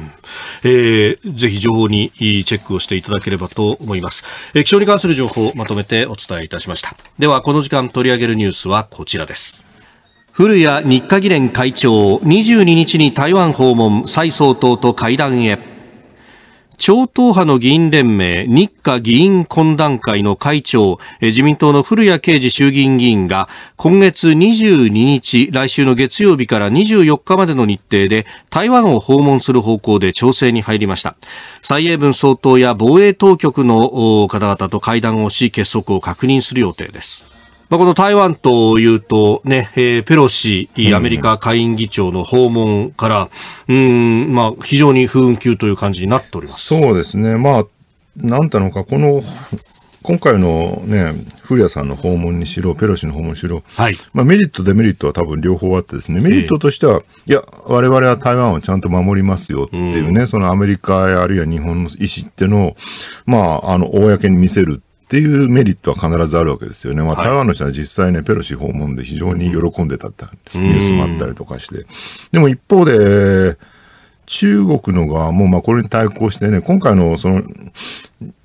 えー、ぜひ情報にチェックをしていただければと思います、えー、気象に関する情報をまとめてお伝えいたしましたではこの時間取り上げるニュースはこちらです古谷日課議連会長22日に台湾訪問蔡総統と会談へ超党派の議員連盟日華議員懇談会の会長、自民党の古谷啓二衆議院議員が今月22日、来週の月曜日から24日までの日程で台湾を訪問する方向で調整に入りました。蔡英文総統や防衛当局の方々と会談をし、結束を確認する予定です。まあ、この台湾というとね、えー、ペロシアメリカ下院議長の訪問から、うん、うんまあ、非常に不運休という感じになっております。そうですね。まあ、なんたのか、この、今回のね、古谷さんの訪問にしろ、ペロシの訪問にしろ、はい、まあ、メリット、デメリットは多分両方あってですね、メリットとしては、えー、いや、われは台湾をちゃんと守りますよっていうね、うん、そのアメリカやあるいは日本の意思っていうのを、まあ、あの、公に見せるっていうメリットは必ずあるわけですよね。まあ、台湾の人は実際ね、ペロシ訪問で非常に喜んでたってニュースもあったりとかして。でも一方で、中国の側も、まあ、これに対抗してね、今回のその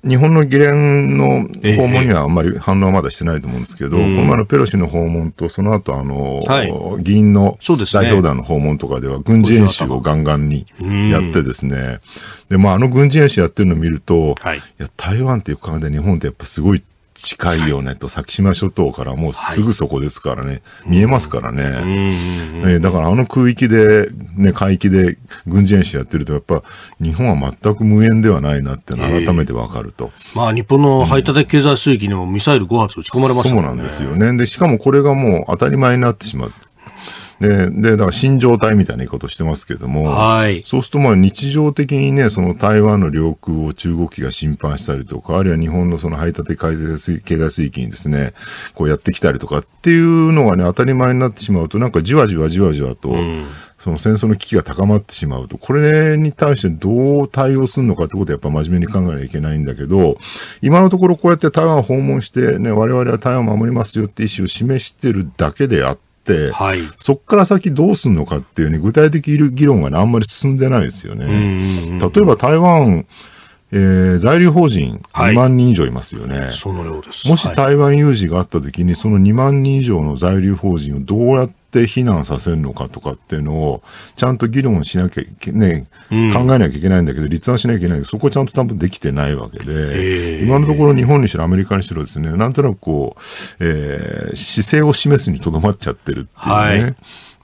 日本の議連の訪問にはあんまり反応はまだしてないと思うんですけど、ええ、この前のペロシの訪問と、その後あの、はい、議員の代表団の訪問とかでは、軍事演習をガンガンにやってですね、でまあ、あの軍事演習やってるのを見ると、はい、いや台湾っていうか、日本ってやっぱすごいって。近いよねと、先島諸島からもうすぐそこですからね、はい、見えますからね、えー、だからあの空域で、ね、海域で軍事演習やってると、やっぱ日本は全く無縁ではないなって改めてわかると、えー、まあ、日本の排他的経済水域にもミサイル5発撃ち込まれました、ねそうなんですよねで、しかもこれがもう当たり前になってしまう、で、で、だから新状態みたいなことしてますけども、はい。そうするとまあ日常的にね、その台湾の領空を中国機が侵犯したりとか、あるいは日本のその排他的経済経済水域にですね、こうやってきたりとかっていうのがね、当たり前になってしまうと、なんかじわじわじわじわと、うんその戦争の危機が高まってしまうと、これに対してどう対応するのかってことはやっぱ真面目に考えなきゃいけないんだけど、今のところこうやって台湾を訪問してね、我々は台湾を守りますよって意思を示してるだけであって、、はい、そこから先どうすんのかっていうね、具体的議論が、ね、あんまり進んでないですよね。例えば台湾、えー、在留邦人2万人以上いますよね。はい、そのようです。もし台湾有事があった時に、その2万人以上の在留邦人をどうやってって避難させるのかとかっていうのを、ちゃんと議論しなきゃいけね、うん、考えなきゃいけないんだけど、立案しなきゃいけないけど、そこちゃんと多分できてないわけで、今のところ日本にしろアメリカにしろですね、なんとなくこう、えー、姿勢を示すにとどまっちゃってるっていうね。はい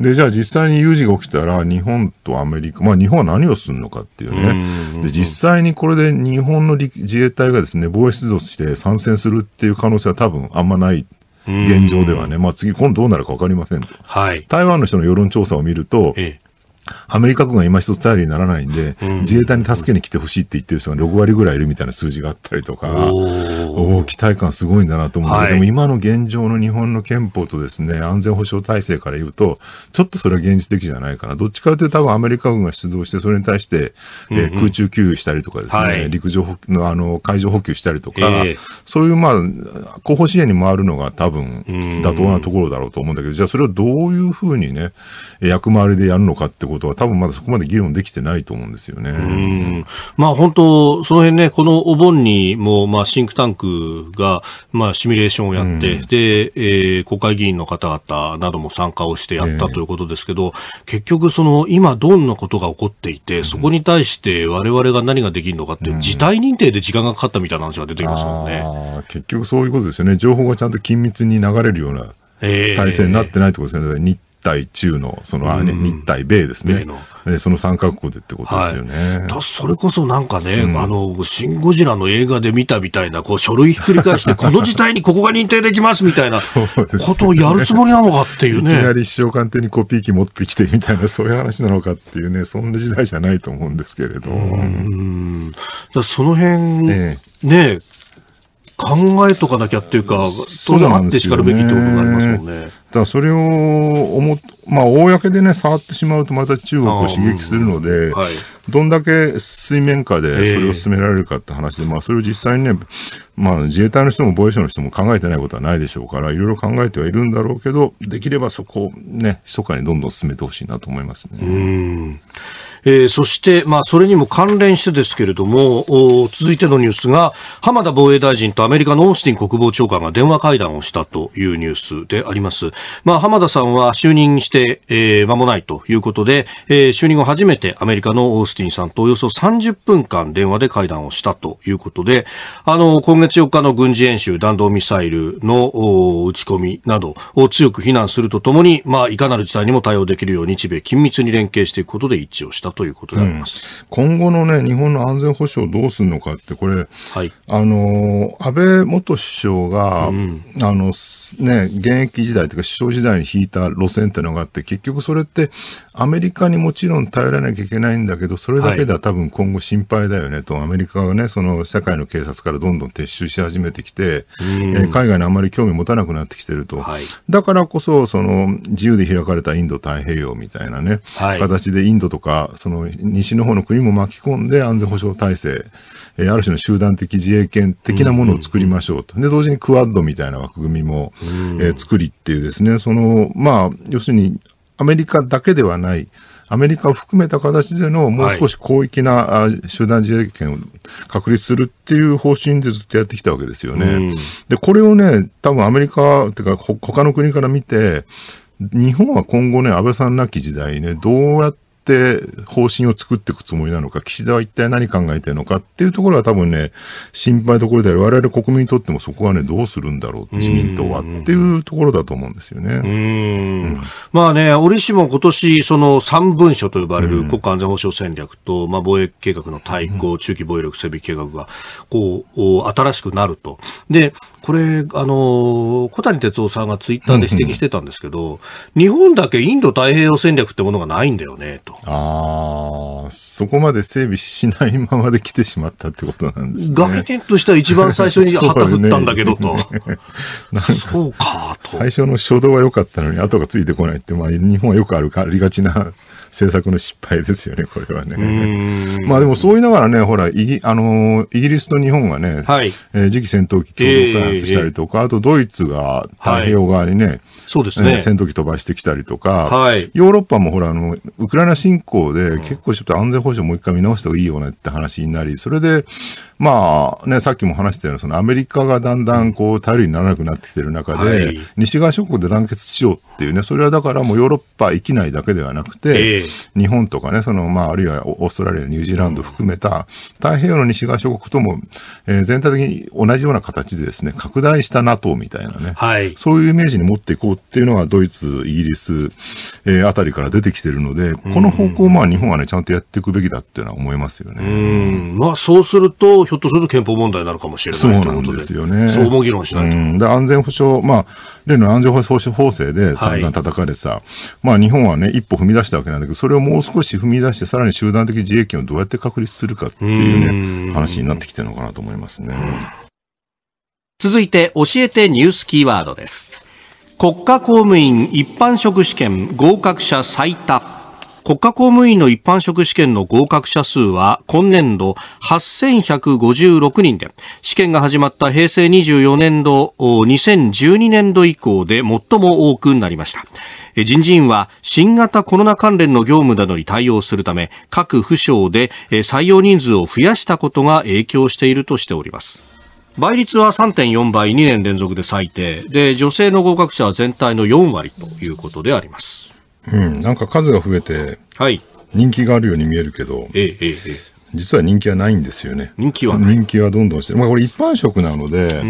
で、じゃあ実際に有事が起きたら、日本とアメリカ、まあ日本は何をするのかっていうね。で、実際にこれで日本の自衛隊がですね、防衛出動して参戦するっていう可能性は多分あんまない現状ではね。まあ次、今度どうなるかわかりませんと。はい。台湾の人の世論調査を見ると、ええアメリカ軍が今一つ頼りにならないんで、自衛隊に助けに来てほしいって言ってる人が6割ぐらいいるみたいな数字があったりとか、おお期待感すごいんだなと思う、はい、でも今の現状の日本の憲法とですね、安全保障体制から言うと、ちょっとそれは現実的じゃないかな。どっちかというと多分アメリカ軍が出動して、それに対して、えー、空中給油したりとかですね、はい、陸上のあの海上補給したりとか、えー、そういうまあ、後方支援に回るのが多分妥当なところだろうと思うんだけど、じゃあそれをどういうふうにね、役回りでやるのかってことは多分まだそこまで議論できてないと思うんですよね。まあ本当、その辺ね、このお盆にも、まあシンクタンクが、まあシミュレーションをやって、で、えー、国会議員の方々なども参加をしてやったということですけど、結局その今どんなことが起こっていて、そこに対して我々が何ができるのかって、事態認定で時間がかかったみたいな話が出てきましたもんね。結局そういうことですよね。情報がちゃんと緊密に流れるような体制になってないところですね。台中の、その、あね、日台米ですね。その三角国でってことですよね。はい、それこそなんかね、うん、あの、シン・ゴジラの映画で見たみたいな、こう、書類ひっくり返して、この事態にここが認定できますみたいなことをやるつもりなのかっていうね。いきなり首相官邸にコピー機持ってきてみたいな、そういう話なのかっていうね、そんな時代じゃないと思うんですけれど。うん。その辺、ねね、考えとかなきゃっていうか、そうじゃなくてしかるべきってことになりますもんね。だからそれを思、まあ、公でね、触ってしまうとまた中国を刺激するので、うんはい、どんだけ水面下でそれを進められるかって話で、まあ、それを実際にね、まあ、自衛隊の人も防衛省の人も考えてないことはないでしょうから、いろいろ考えてはいるんだろうけど、できればそこをね、密かにどんどん進めてほしいなと思いますね。えー、そして、まあ、それにも関連してですけれども、続いてのニュースが、浜田防衛大臣とアメリカのオースティン国防長官が電話会談をしたというニュースであります。まあ、浜田さんは就任して、えー、間もないということで、えー、就任後初めてアメリカのオースティンさんとおよそ30分間電話で会談をしたということで、あの、今月4日の軍事演習、弾道ミサイルの打ち込みなどを強く非難するとともに、まあ、いかなる事態にも対応できるよう日米緊密に連携していくことで一致をしたということであります、うん、今後の、ね、日本の安全保障をどうするのかって、これ、はい、あの安倍元首相が、うん、あのね、現役時代というか、首相時代に引いた路線というのがあって、結局それって、アメリカにもちろん頼らなきゃいけないんだけど、それだけでは多分今後心配だよねと、はい、アメリカがね、その社会の警察からどんどん撤収し始めてきて、うん、え海外にあまり興味持たなくなってきてると。はい、だからこそ、その自由で開かれたインド太平洋みたいなね、はい、形でインドとかその西の方の国も巻き込んで安全保障体制、えー、ある種の集団的自衛権的なものを作りましょうと。で、同時にクアッドみたいな枠組みも、えー、作りっていうですね、その、まあ、要するにアメリカだけではない、アメリカを含めた形でのもう少し広域な集団自衛権を確立するっていう方針でずっとやってきたわけですよね。うん、で、これをね、多分アメリカ、ってか他の国から見て、日本は今後ね、安倍さんなき時代ね、どうやってって方針を作っていくつもりなのか、岸田は一体何考えてるのかっていうところは多分ね、心配どころであれ我々国民にとってもそこはね、どうするんだろう、自民党はっていうところだと思うんですよね。うんまあね、折しも今年、その3文書と呼ばれる国家安全保障戦略と、まあ防衛計画の対抗、中期防衛力整備計画が、こう、新しくなると。で、これ、あの、小谷哲夫さんがツイッターで指摘してたんですけど、日本だけインド太平洋戦略ってものがないんだよね、と。と。ああ、そこまで整備しないままで来てしまったってことなんですね。外見としては一番最初に 旗振ったんだけどと。そう、ね、かと。最初の初動は良かったのに後がついてこないって、まあ日本はよくあるありがちな政策の失敗ですよね、これはね。まあでもそう言いながらね、ほら、イあのイギリスと日本がね、はい、えー、次期戦闘機共同開発したりとか、えー、あとドイツが太平洋側にね、そうですね、戦闘機飛ばしてきたりとか、はい、ヨーロッパもほらあの、ウクライナ侵攻で結構ちょっと安全保障もう一回見直した方がいいよねって話になり、それで、まあね、さっきも話したような、そのアメリカがだんだんこう頼りにならなくなってきてる中で、はい、西側諸国で団結しようっていうね、それはだからもうヨーロッパ域内だけではなくて、えー、日本とかね、そのまあ、あるいはオーストラリア、ニュージーランド含めた、太平洋の西側諸国とも、えー、全体的に同じような形でですね、拡大した NATO みたいなね、はい、そういうイメージに持っていこうっていうのがドイツ、イギリス、えー、あたりから出てきてるので、この方向、まあ日本はね、ちゃんとやっていくべきだっていうのは思いますよね。うん。まあそうすると、ひょっとすると憲法問題になるかもしれないそうなんですよね。そうも議論しないと。うん。で、安全保障、まあ、例の安全保障法制で散々叩かれさ、はい、まあ日本はね、一歩踏み出したわけなんだけど、それをもう少し踏み出して、さらに集団的自衛権をどうやって確立するかっていうね、話になってきてるのかなと思いますね。続いて、教えてニュースキーワードです。国家公務員一般職試験合格者最多国家公務員の一般職試験の合格者数は今年度8156人で試験が始まった平成24年度2012年度以降で最も多くなりました人事院は新型コロナ関連の業務などに対応するため各府省で採用人数を増やしたことが影響しているとしております倍率は3.4倍2年連続で最低で女性の合格者は全体の4割ということであります、うん、なんか数が増えて、はい、人気があるように見えるけど、ええええ、実は人気はないんですよね。人気は人気はどんどんして、まあ、これ一般職なので、あ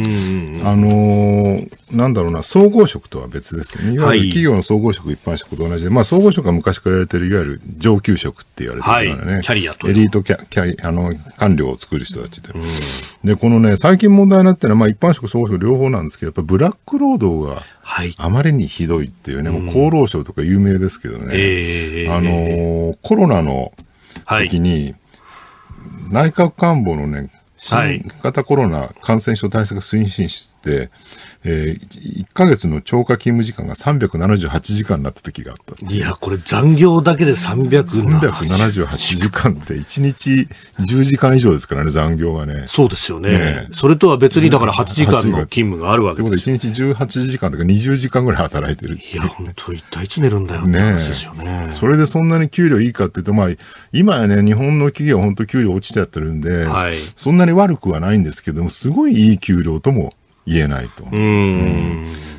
のー、なんだろうな、総合職とは別ですよね。いわゆる企業の総合職、一般職と同じで、まあ、総合職は昔から言われてる、いわゆる上級職って言われてるからね、はい、キャリアとエリートキャキャあの官僚を作る人たちで、で、このね、最近問題になってるのは、まあ、一般職、総合職両方なんですけど、やっぱブラック労働が、はい、あまりにひどいっていうね、もう厚労省とか有名ですけどね、ええ。あのー、コロナの時に、はい内閣官房のね、新型コロナ感染症対策推進室って、えー、1ヶ月の超過勤務時間が378時間になった時があった。いや、これ残業だけで378時間って1日10時間以上ですからね、残業がね。そうですよね。ねそれとは別にだから8時間の勤務があるわけですよ、ね。うことで1日18時間とか20時間ぐらい働いてるいや、本当一体いつ寝るんだよって話ですよね。ねそれでそんなに給料いいかっていうと、まあ、今やね、日本の企業は本当給料落ちてやってるんで、はい、そんなに悪くはないんですけども、すごいいい給料とも言えないと。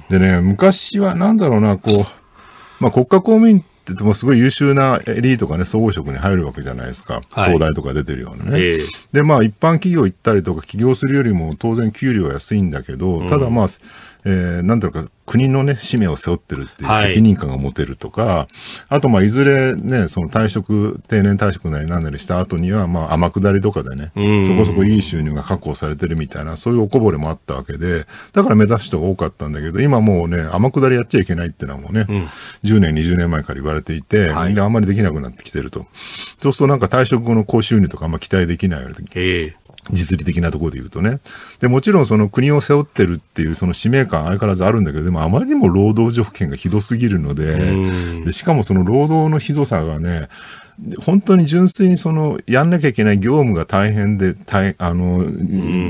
でね、昔はなんだろうな、こう、まあ、国家公務員って言ってもすごい優秀なエリートがね、総合職に入るわけじゃないですか。はい、東大とか出てるようなね。えー、で、まあ一般企業行ったりとか起業するよりも当然給料は安いんだけど、ただまあ、えー、なんだろうか、国のね、使命を背負ってるっていう責任感が持てるとか、はい、あと、まあ、いずれね、その退職、定年退職なりなんなりした後には、まあ、天下りとかでね、そこそこいい収入が確保されてるみたいな、そういうおこぼれもあったわけで、だから目指す人が多かったんだけど、今もうね、天下りやっちゃいけないってのはもうね、うん、10年、20年前から言われていて、はい、みんなあんまりできなくなってきてると。そうするとなんか退職後の高収入とかあんま期待できないように実利的なところで言うとね。で、もちろんその国を背負ってるっていうその使命感相変わらずあるんだけど、でもあまりにも労働条件がひどすぎるので、でしかもその労働のひどさがね、本当に純粋にそのやんなきゃいけない業務が大変で、いあの、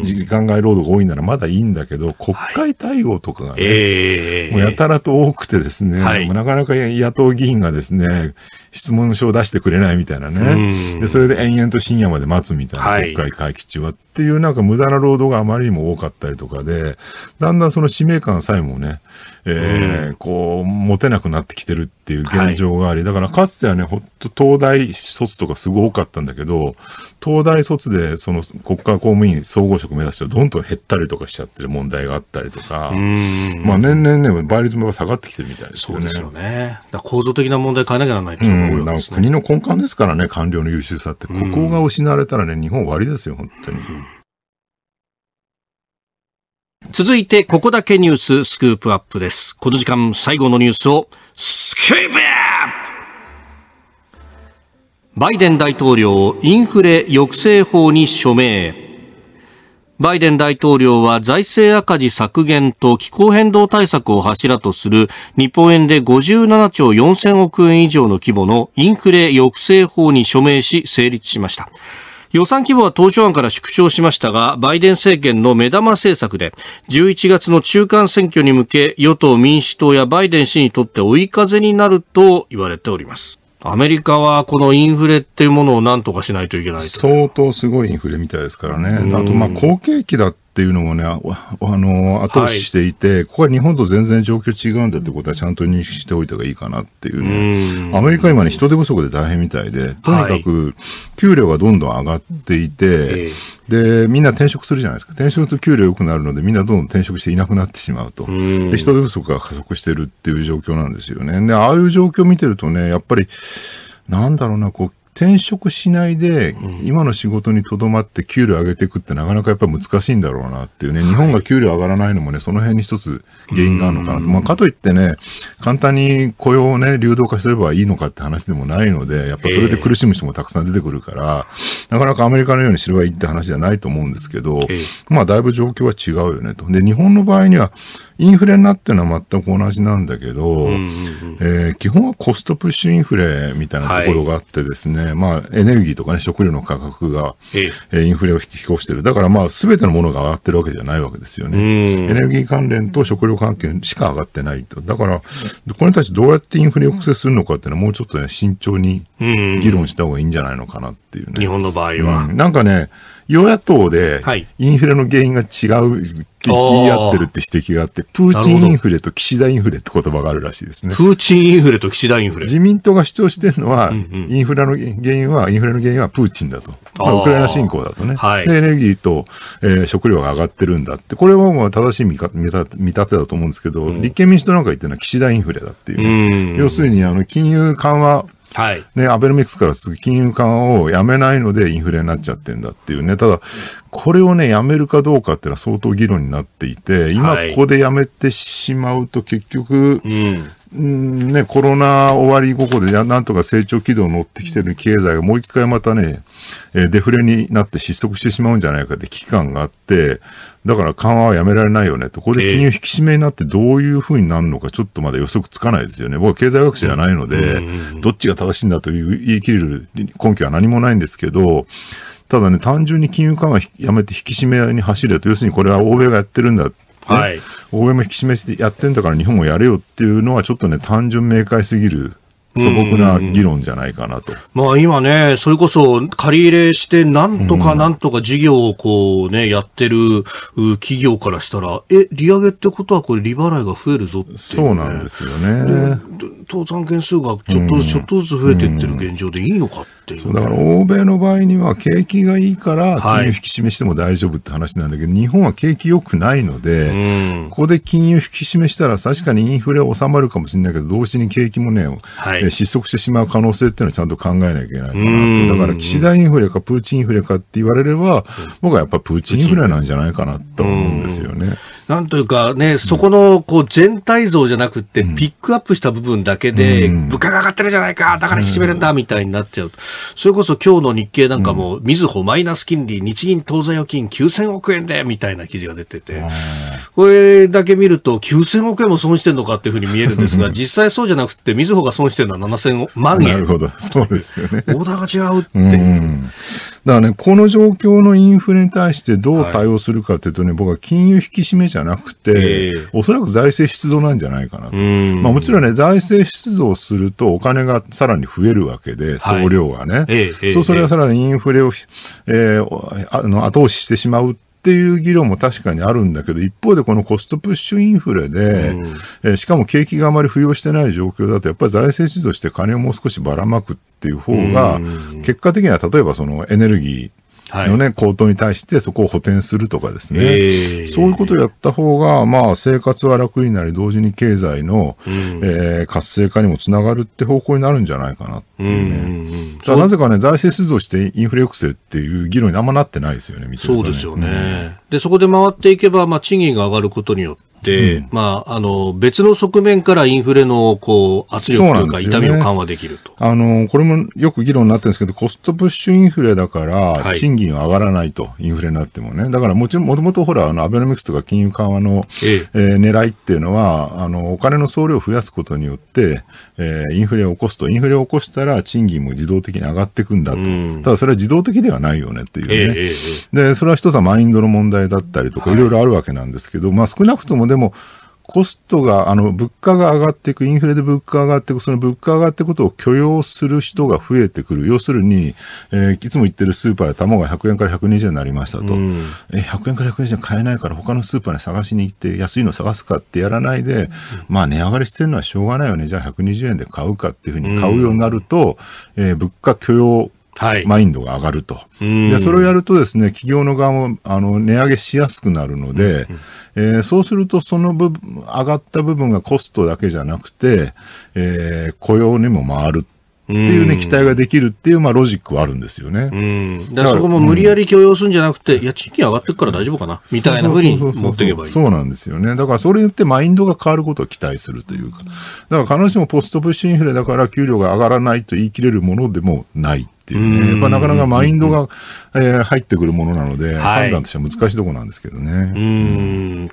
時間外労働が多いならまだいいんだけど、国会対応とかがね、はい、もうやたらと多くてですね、はい、なかなか野党議員がですね、質問書を出してくれないみたいなね。で、それで延々と深夜まで待つみたいな、国会会期中はっていうなんか無駄な労働があまりにも多かったりとかで、だんだんその使命感さえもね、えー、こう、持てなくなってきてるっていう現状があり、はい、だからかつてはね、ほんと東大卒とかすごい多かったんだけど、東大卒でその国家公務員総合職目指してどんどん減ったりとかしちゃってる問題があったりとか、まあ年々ね、倍率も下がってきてるみたいですよね。そうですよね。構造的な問題変えなきゃならないというん、国の根幹ですからね、官僚の優秀さって。ここが失われたらね、日本終わりですよ、本当に。続いて、ここだけニューススクープアップです。この時間、最後のニュースを、スクープアップバイデン大統領、インフレ抑制法に署名。バイデン大統領は財政赤字削減と気候変動対策を柱とする日本円で57兆4000億円以上の規模のインフレ抑制法に署名し成立しました。予算規模は当初案から縮小しましたが、バイデン政権の目玉政策で、11月の中間選挙に向け、与党・民主党やバイデン氏にとって追い風になると言われております。アメリカはこのインフレっていうものをなんとかしないといけない相当すごいインフレみたいですからね。あと、まあ、好景気だっっていうのもね、あの、後押ししていて、はい、ここは日本と全然状況違うんだってことはちゃんと認識しておいた方がいいかなっていうね。うアメリカ今ね、人手不足で大変みたいで、とにかく給料がどんどん上がっていて、はい、で、みんな転職するじゃないですか。転職と給料良くなるので、みんなどんどん転職していなくなってしまうと。で人手不足が加速してるっていう状況なんですよね。で、ああいう状況を見てるとね、やっぱり、なんだろうな、こう、転職しないで、今の仕事にとどまって給料上げていくってなかなかやっぱ難しいんだろうなっていうね、日本が給料上がらないのもね、その辺に一つ原因があるのかなと。まあ、かといってね、簡単に雇用をね、流動化すればいいのかって話でもないので、やっぱそれで苦しむ人もたくさん出てくるから、なかなかアメリカのようにすればいいって話じゃないと思うんですけど、まあ、だいぶ状況は違うよねと。で、日本の場合には、インフレになってるのは全く同じなんだけど、うんうんうんえー、基本はコストプッシュインフレみたいなところがあってですね、はい、まあエネルギーとかね、食料の価格が、えー、インフレを引き起こしてる。だからまあ全てのものが上がってるわけじゃないわけですよね。エネルギー関連と食料関係しか上がってないと。だから、これに対してどうやってインフレを抑制するのかっていうのはもうちょっとね、慎重に議論した方がいいんじゃないのかなっていうね。日本の場合は。うん、なんかね、与野党でインフレの原因が違う、言い合ってるって指摘があって、プーチンインフレと岸田インフレって言葉があるらしいですね。プーチンインフレと岸田インフレ。自民党が主張してるのは、うんうん、インフラの原因は、インフレの原因はプーチンだと。まあ、ウクライナ侵攻だとね。はい、エネルギーと、えー、食料が上がってるんだって、これはもう正しい見か見立てだと思うんですけど、うん、立憲民主党なんか言ってるのは岸田インフレだっていう、ね、要するに、あの、金融緩和はい。で、アベノミクスから金融緩和をやめないのでインフレになっちゃってんだっていうね。ただ、これをね、やめるかどうかっていうのは相当議論になっていて、今ここでやめてしまうと結局、はいうんうんね、コロナ終わりここでなんとか成長軌道に乗ってきてる経済がもう一回またね、えデフレになって失速してしまうんじゃないかって危機感があって、だから緩和はやめられないよねと、これで金融引き締めになってどういうふうになるのかちょっとまだ予測つかないですよね。僕は経済学者じゃないので、どっちが正しいんだという言い切れる根拠は何もないんですけど、ただね、単純に金融緩和やめて引き締めに走れと、要するにこれは欧米がやってるんだ、はい、米も引き締めしてやってんだから日本もやれよっていうのはちょっとね、単純明快すぎる素朴な議論じゃないかなと。まあ今ね、それこそ借り入れして、なんとかなんとか事業をこうね、やってる企業からしたら、え、利上げってことはこれ利払いが増えるぞって、ね、そうなんですよね。倒産件数がちょっとずつちょっとずつ増えていってる現状でいいのかっていう、ね、だから欧米の場合には景気がいいから金融引き締めしても大丈夫って話なんだけど、はい、日本は景気良くないので、ここで金融引き締めしたら確かにインフレは収まるかもしれないけど、同時に景気もね、はい、失速してしまう可能性っていうのはちゃんと考えなきゃいけないかなだから岸田インフレかプーチンインフレかって言われれば、僕はやっぱプーチンインフレなんじゃないかなと思うんですよね。なんというかね、そこのこう全体像じゃなくて、ピックアップした部分だけで、物価が上がってるじゃないか、だから引き締めるんだ、みたいになっちゃう。それこそ今日の日経なんかも、みずほマイナス金利、日銀当座預金9000億円で、みたいな記事が出てて、これだけ見ると、9000億円も損してるのかっていうふうに見えるんですが、実際そうじゃなくて、みずほが損してるのは7000万円。なるほど、そうですよね。オーダーが違うって。だからね、この状況のインフレに対してどう対応するかというとね、はい、僕は金融引き締めじゃなくて、えー、おそらく財政出動なんじゃないかなと。まあ、もちろんね、財政出動するとお金がさらに増えるわけで、総量がね。はいえー、そう、それはさらにインフレを、えー、あの後押ししてしまうっていう議論も確かにあるんだけど、一方でこのコストプッシュインフレで、うん、えしかも景気があまり浮揚してない状況だと、やっぱり財政出動して金をもう少しばらまくっていう方が、結果的には例えばそのエネルギー、4ね、高騰に対してそこを補填するとかですね、そういうことをやった方が、まあ、生活は楽になり、同時に経済の、うん、えー、活性化にもつながるって方向になるんじゃないかなっていうね。うんうん、なぜかね、財政出動してインフレ抑制っていう議論にあんまなってないですよね、ねそうですよね。で、そこで回っていけば、まあ、賃金が上がることによって、、うん、まあ、あの、別の側面からインフレの、こう、圧力というか、痛みを緩和できると、ね。あの、これもよく議論になってるんですけど、コストプッシュインフレだから、賃金は上がらないと、はい、インフレになってもね。だから、もちろん、もともとほら、あの、アベノミクスとか金融緩和の、えええー、狙いっていうのは、あの、お金の総量を増やすことによって、えー、インフレを起こすと、インフレを起こしたら、賃金も自動的に上がっていくんだと。うん、ただ、それは自動的ではないよねっていうね。ええ、で、それは一つはマインドの問題だったりとか、いろいろあるわけなんですけど、まあ、少なくともでも、コストが、あの、物価が上がっていく、インフレで物価が上がっていく、その物価が上がっていくことを許容する人が増えてくる。要するに、えー、いつも行ってるスーパーで卵が100円から120円になりましたと。うん、え、100円から120円買えないから他のスーパーに探しに行って安いの探すかってやらないで、うん、まあ値上がりしてるのはしょうがないよね。じゃあ120円で買うかっていうふうに買うようになると、うん、えー、物価許容はい、マインドが上がると。で、それをやるとですね、企業の側も、あの、値上げしやすくなるので、うん、えー、そうすると、その部分、上がった部分がコストだけじゃなくて、えー、雇用にも回るっていうね、期待ができるっていう、まあ、ロジックはあるんですよね。うん。だからそこも無理やり許容するんじゃなくて、うん、いや、賃金上がってくから大丈夫かな、みたいなふうに持っていけばいい。そうなんですよね。だから、それによってマインドが変わることを期待するというか。だから、必ずしもポストプッシュインフレだから給料が上がらないと言い切れるものでもない。っていうね、やっぱなかなかマインドが、えー、入ってくるものなので、はい、判断としては難しいところなんですけどね。うん